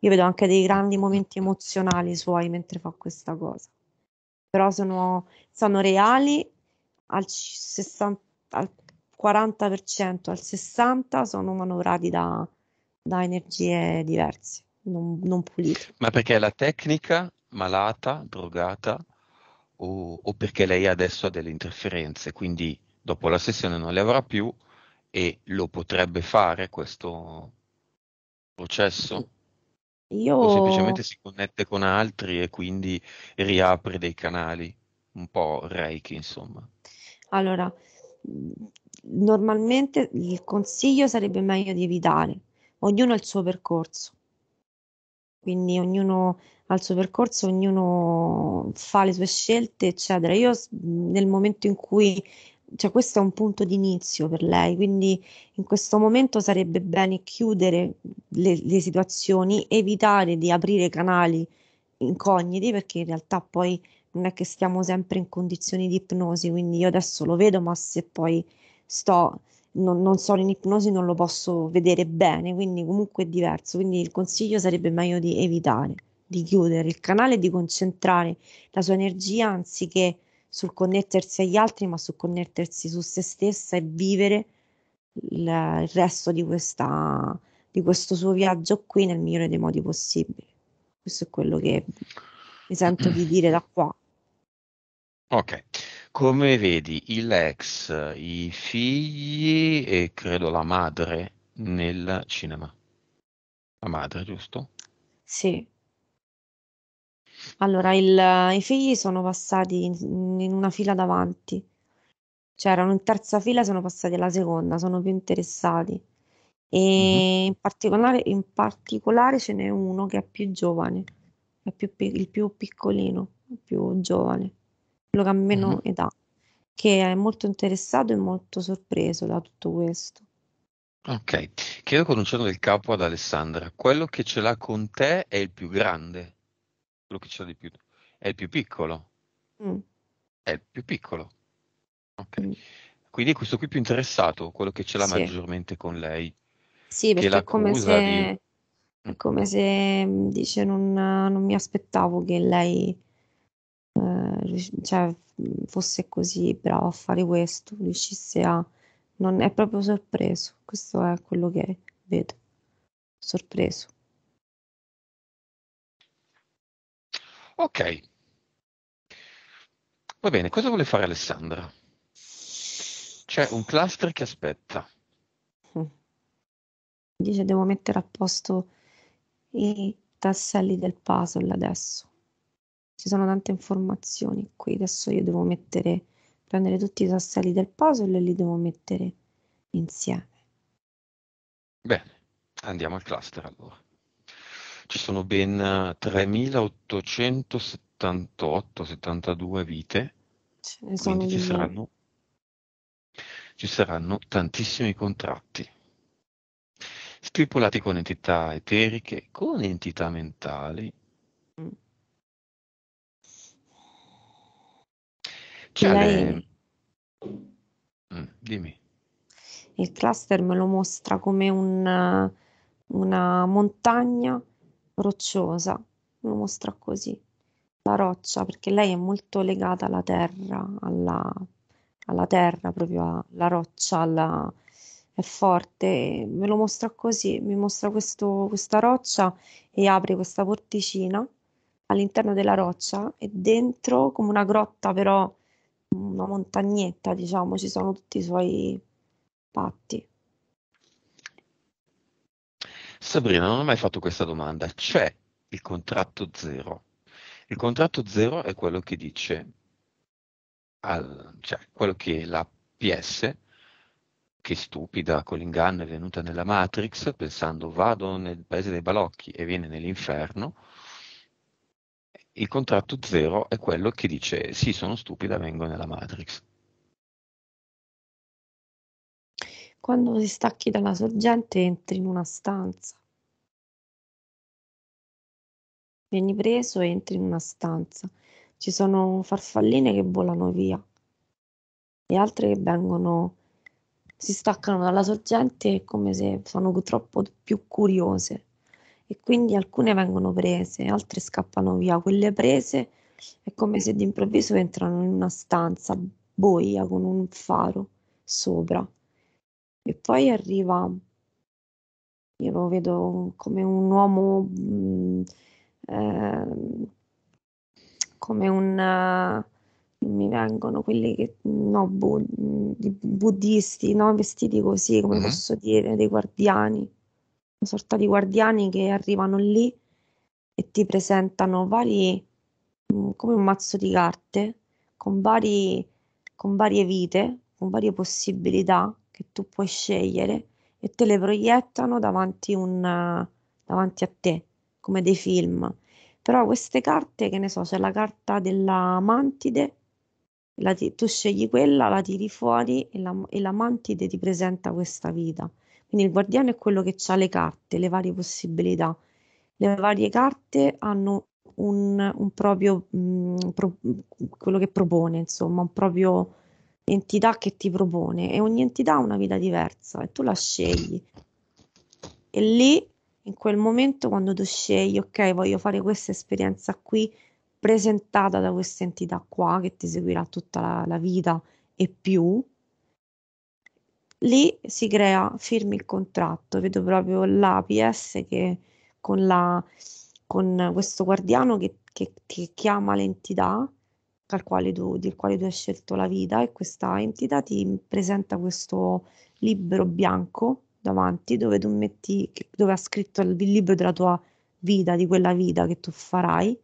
Io vedo anche dei grandi momenti emozionali suoi mentre fa questa cosa, però sono, sono reali al, 60, al 40%, al 60% sono manovrati da, da energie diverse, non, non, pulite. Ma perché la tecnica malata, drogata, o, o perché lei adesso ha delle interferenze, quindi dopo la sessione non le avrà più e lo potrebbe fare questo processo? Io... O semplicemente si connette con altri e quindi riapre dei canali, un po' Reiki insomma. Allora, normalmente il consiglio sarebbe meglio di evitare, ognuno ha il suo percorso, quindi ognuno ha il suo percorso, ognuno fa le sue scelte, eccetera. Io nel momento in cui cioè questo è un punto di inizio per lei, quindi in questo momento sarebbe bene chiudere le, le situazioni, evitare di aprire canali incogniti perché in realtà poi non è che stiamo sempre in condizioni di ipnosi, quindi io adesso lo vedo, ma se poi sto, non, non sono in ipnosi non lo posso vedere bene, quindi comunque è diverso, quindi il consiglio sarebbe meglio di evitare, di chiudere il canale e di concentrare la sua energia anziché sul connettersi agli altri, ma sul connettersi su se stessa e vivere il, il resto di, questa, di questo suo viaggio qui nel migliore dei modi possibili. Questo è quello che mi sento di dire da qua. Ok, come vedi il ex, i figli e credo la madre nel cinema. La madre, giusto? Sì. Allora, il- i figli sono passati in in una fila davanti. Cioè erano in terza fila, sono passati alla seconda, sono più interessati. Mh-mh. E in particolare in particolare ce n'è uno che è più giovane, è più il più piccolino, il più giovane, quello che ha Mh-mh. meno età, che è molto interessato e molto sorpreso da tutto questo. Ok, Chiedo con un cenno del capo ad Alessandra, quello che ce l'ha con te è il più grande? quello che c'è di più, è il più piccolo. Mm. È il più piccolo. Okay. Mm. Quindi è questo qui più interessato, quello che ce l'ha sì. maggiormente con lei. Sì, perché è come se, di... è mm. come se mm, dice non, non mi aspettavo che lei eh, cioè, mm, fosse così bravo a fare questo, riuscisse a... Non è proprio sorpreso, questo è quello che vedo, sorpreso. Ok. Va bene, cosa vuole fare Alessandra? C'è un cluster che aspetta. Mm. Dice devo mettere a posto i tasselli del puzzle adesso. Ci sono tante informazioni qui, adesso io devo mettere, prendere tutti i tasselli del puzzle e li devo mettere insieme. Bene, andiamo al cluster allora ci sono ben 3.878-72 eh, vite, quindi ci saranno, ci saranno tantissimi contratti stipulati con entità eteriche, con entità mentali. Mm. Cioè, Lei... le... Mm, dimmi. Il cluster me lo mostra come un, una montagna rocciosa, lo mostra così, la roccia, perché lei è molto legata alla terra, alla, alla terra, proprio alla roccia, alla, è forte, me lo mostra così, mi mostra questo, questa roccia e apre questa porticina all'interno della roccia e dentro come una grotta però una montagnetta diciamo ci sono tutti i suoi patti Sabrina non ho mai fatto questa domanda. C'è il contratto zero. Il contratto zero è quello che dice, al, cioè quello che la PS, che stupida con l'inganno è venuta nella Matrix, pensando vado nel paese dei balocchi e viene nell'inferno, il contratto zero è quello che dice sì sono stupida, vengo nella Matrix. Quando ti stacchi dalla sorgente entri in una stanza. Vieni preso e entri in una stanza. Ci sono farfalline che volano via e altre che vengono, si staccano dalla sorgente come se sono troppo più curiose e quindi alcune vengono prese, altre scappano via. Quelle prese è come se d'improvviso entrano in una stanza boia con un faro sopra e poi arriva, io lo vedo come un uomo, mh, mm, eh, come un, uh, mi vengono quelli che, no, bu, buddisti, no? vestiti così, come mm-hmm. posso dire, dei guardiani, una sorta di guardiani che arrivano lì e ti presentano vari, mh, mm, come un mazzo di carte, con, vari, con varie vite, con varie possibilità che tu puoi scegliere e te le proiettano davanti, una, davanti a te, come dei film. Però queste carte, che ne so, c'è la carta della mantide, ti, tu scegli quella, la tiri fuori e la, e la mantide ti presenta questa vita. Quindi il guardiano è quello che ha le carte, le varie possibilità. Le varie carte hanno un, un proprio, mh, mm, pro, quello che propone, insomma, un proprio entità che ti propone e ogni entità ha una vita diversa e tu la scegli. E lì, in quel momento, quando tu scegli, ok, voglio fare questa esperienza qui, presentata da questa entità qua che ti seguirà tutta la, la vita e più, lì si crea, firmi il contratto, vedo proprio l'APS che con, la, con questo guardiano che, che, che chiama l'entità tra quale tu, del quale tu hai scelto la vita e questa entità ti presenta questo libro bianco davanti dove tu metti, dove ha scritto il libro della tua vita, di quella vita che tu farai,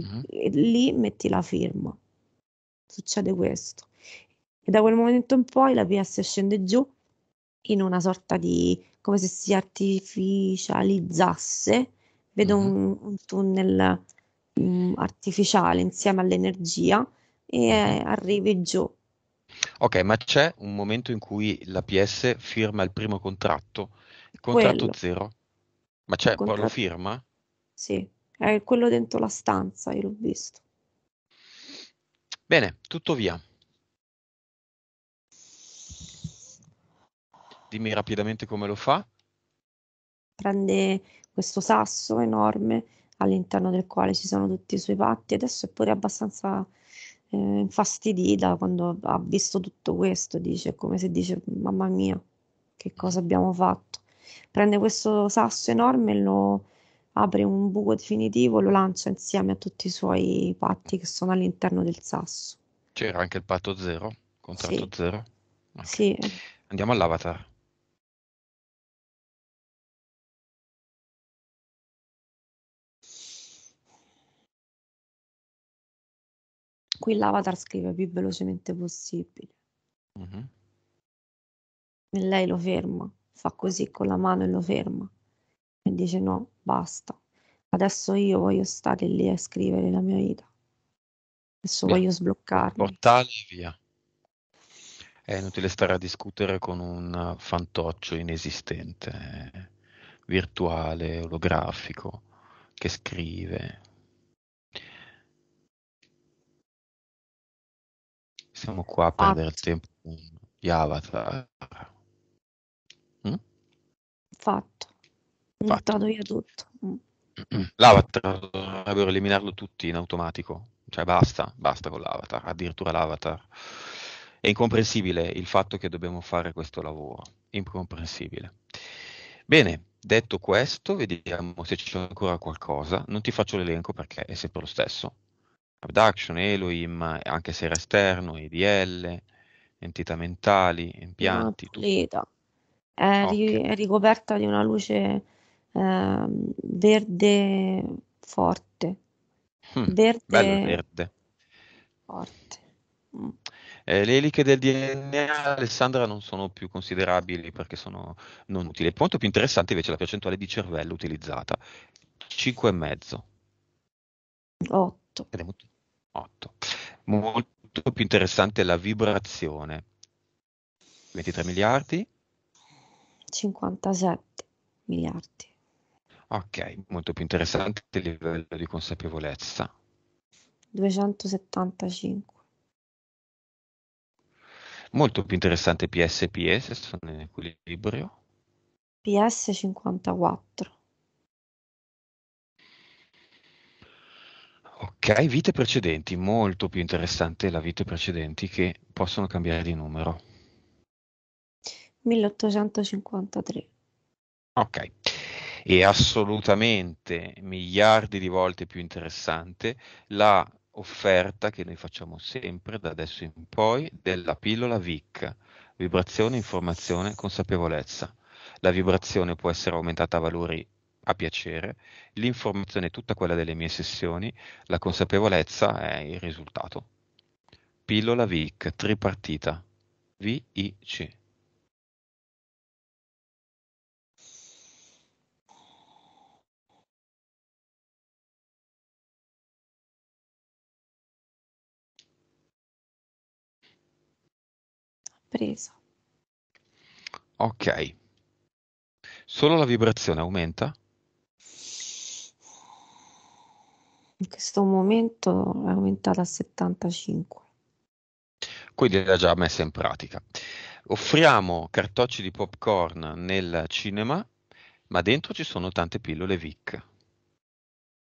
mm-hmm. e lì metti la firma. Succede questo. E da quel momento in poi la PS scende giù in una sorta di come se si artificializzasse. Vedo mm-hmm. un, un, tunnel mh, mm, artificiale insieme all'energia e mhm. arrivi giù. Ok, ma c'è un momento in cui l'APS firma il primo contratto, il contratto quello. zero, ma c'è, contratto... lo firma? Sì, è quello dentro la stanza, io l'ho visto. Bene, tutto via. Dimmi rapidamente come lo fa. Prende questo sasso enorme all'interno del quale ci sono tutti i suoi patti. Adesso è pure abbastanza eh, infastidita quando ha visto tutto questo, dice come se dice mamma mia, che cosa abbiamo fatto. Prende questo sasso enorme e lo apre un buco definitivo lo lancia insieme a tutti i suoi patti che sono all'interno del sasso. C'era anche il patto zero, contratto sì. zero. Okay. Sì. Andiamo all'avatar. Qui l'avatar scrive più velocemente possibile. Uh-huh. E lei lo ferma, fa così con la mano e lo ferma. E dice no, basta. Adesso io voglio stare lì a scrivere la mia vita. Adesso Beh, voglio sbloccarmi. Portale via. È inutile stare a discutere con un fantoccio inesistente, eh, virtuale, olografico, che scrive siamo qua a ah. perdere il tempo di Avatar. Mm? Fatto. Fatto. Vado via tutto. Mm. L'avatar dovrebbero eliminarlo tutti in automatico, cioè basta, basta con l'avatar, addirittura l'avatar. È incomprensibile il fatto che dobbiamo fare questo lavoro, incomprensibile. Bene, detto questo, vediamo se c'è ancora qualcosa. Non ti faccio l'elenco perché è sempre lo stesso. Abduction, Elohim, anche se era esterno, EDL, entità mentali, impianti. Completa. È, okay. è ricoperta di una luce eh, verde forte. Hmm, verde, verde. Forte. Mm. Eh, le eliche del DNA Alessandra non sono più considerabili perché sono non utili. Il punto più interessante invece è la percentuale di cervello utilizzata, 5,5. 8. Ed è molto, 8. Molto più interessante la vibrazione. 23 miliardi. 57 miliardi. Ok, molto più interessante il livello di consapevolezza. 275. Molto più interessante PS e PS, sono in equilibrio. PS 54. Ok, vite precedenti, molto più interessante la vite precedenti che possono cambiare di numero. 1853. Ok, è assolutamente miliardi di volte più interessante la offerta che noi facciamo sempre da adesso in poi della pillola VIC, vibrazione, informazione, consapevolezza. La vibrazione può essere aumentata a valori a piacere, l'informazione è tutta quella delle mie sessioni, la consapevolezza è il risultato. Pillola VIC, tripartita, VIC. Preso. Ok. Solo la vibrazione aumenta? in questo momento è aumentata a 75. Quindi l'ha già messa in pratica. Offriamo cartocci di popcorn nel cinema, ma dentro ci sono tante pillole Vic.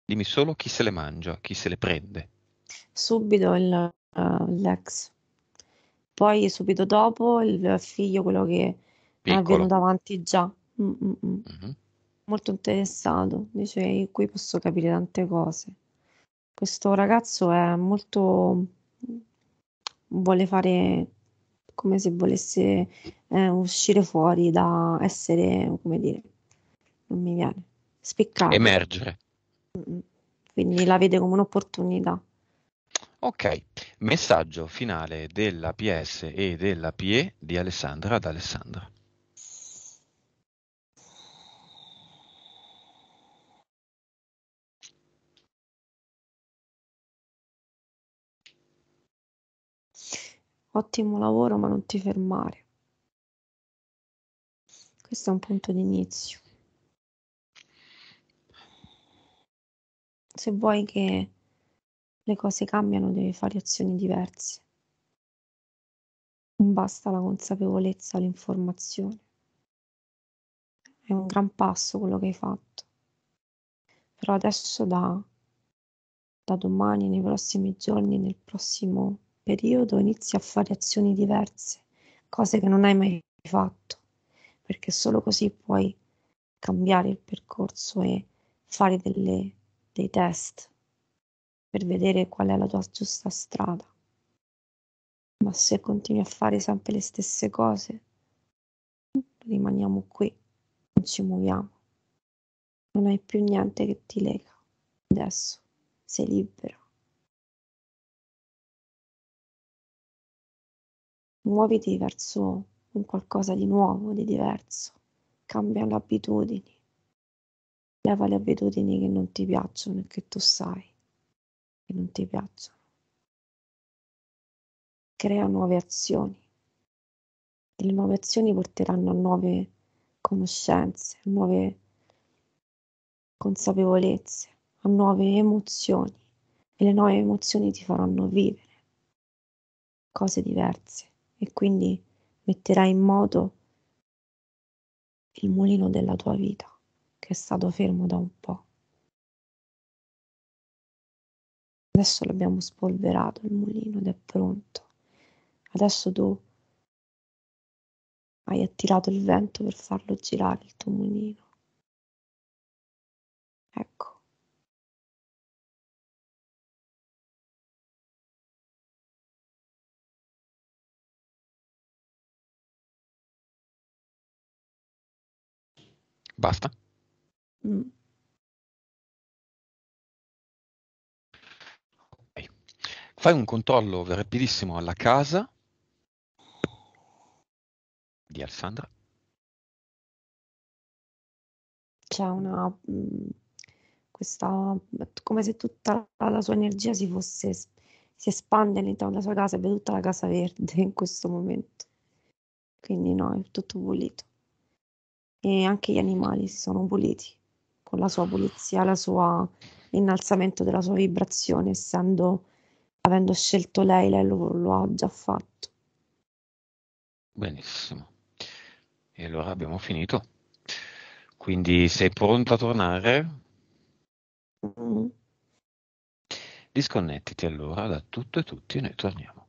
Dimmi solo chi se le mangia, chi se le prende. Subito il, uh, l'ex. Poi subito dopo il figlio, quello che Piccolo. è venuto avanti già. mm hmm Molto interessato, dice qui posso capire tante cose. Questo ragazzo è molto... vuole fare come se volesse eh, uscire fuori da essere, come dire, non mi viene, spiccato. Emergere. Quindi la vede come un'opportunità. Ok, messaggio finale della PS e della PE di Alessandra ad Alessandra. Ottimo lavoro, ma non ti fermare. Questo è un punto di inizio. Se vuoi che le cose cambiano, devi fare azioni diverse. Non basta la consapevolezza, l'informazione. È un gran passo quello che hai fatto. Però adesso da, da domani, nei prossimi giorni, nel prossimo periodo inizi a fare azioni diverse, cose che non hai mai fatto, perché solo così puoi cambiare il percorso e fare delle, dei test per vedere qual è la tua giusta strada. Ma se continui a fare sempre le stesse cose, rimaniamo qui, non ci muoviamo. Non hai più niente che ti lega. Adesso sei libero. muoviti verso un qualcosa di nuovo, di diverso, cambia le abitudini, leva le abitudini che non ti piacciono e che tu sai che non ti piacciono, crea nuove azioni e le nuove azioni porteranno a nuove conoscenze, a nuove consapevolezze, a nuove emozioni e le nuove emozioni ti faranno vivere cose diverse e quindi metterai in moto il mulino della tua vita che è stato fermo da un po'. Adesso l'abbiamo spolverato il mulino ed è pronto. Adesso tu hai attirato il vento per farlo girare il tuo mulino. Ecco, Basta. Mm. Fai un controllo rapidissimo alla casa di Alessandra. C'è una... Mm, questa... come se tutta la, la sua energia si fosse... si espande all'interno della sua casa e vede tutta la casa verde in questo momento. Quindi no, è tutto pulito e anche gli animali si sono puliti con la sua pulizia, la sua innalzamento della sua vibrazione, essendo avendo scelto lei, lei lo, lo ha già fatto. Benissimo. E allora abbiamo finito. Quindi sei pronta a tornare? Mm. Disconnettiti allora da tutto e tutti noi torniamo.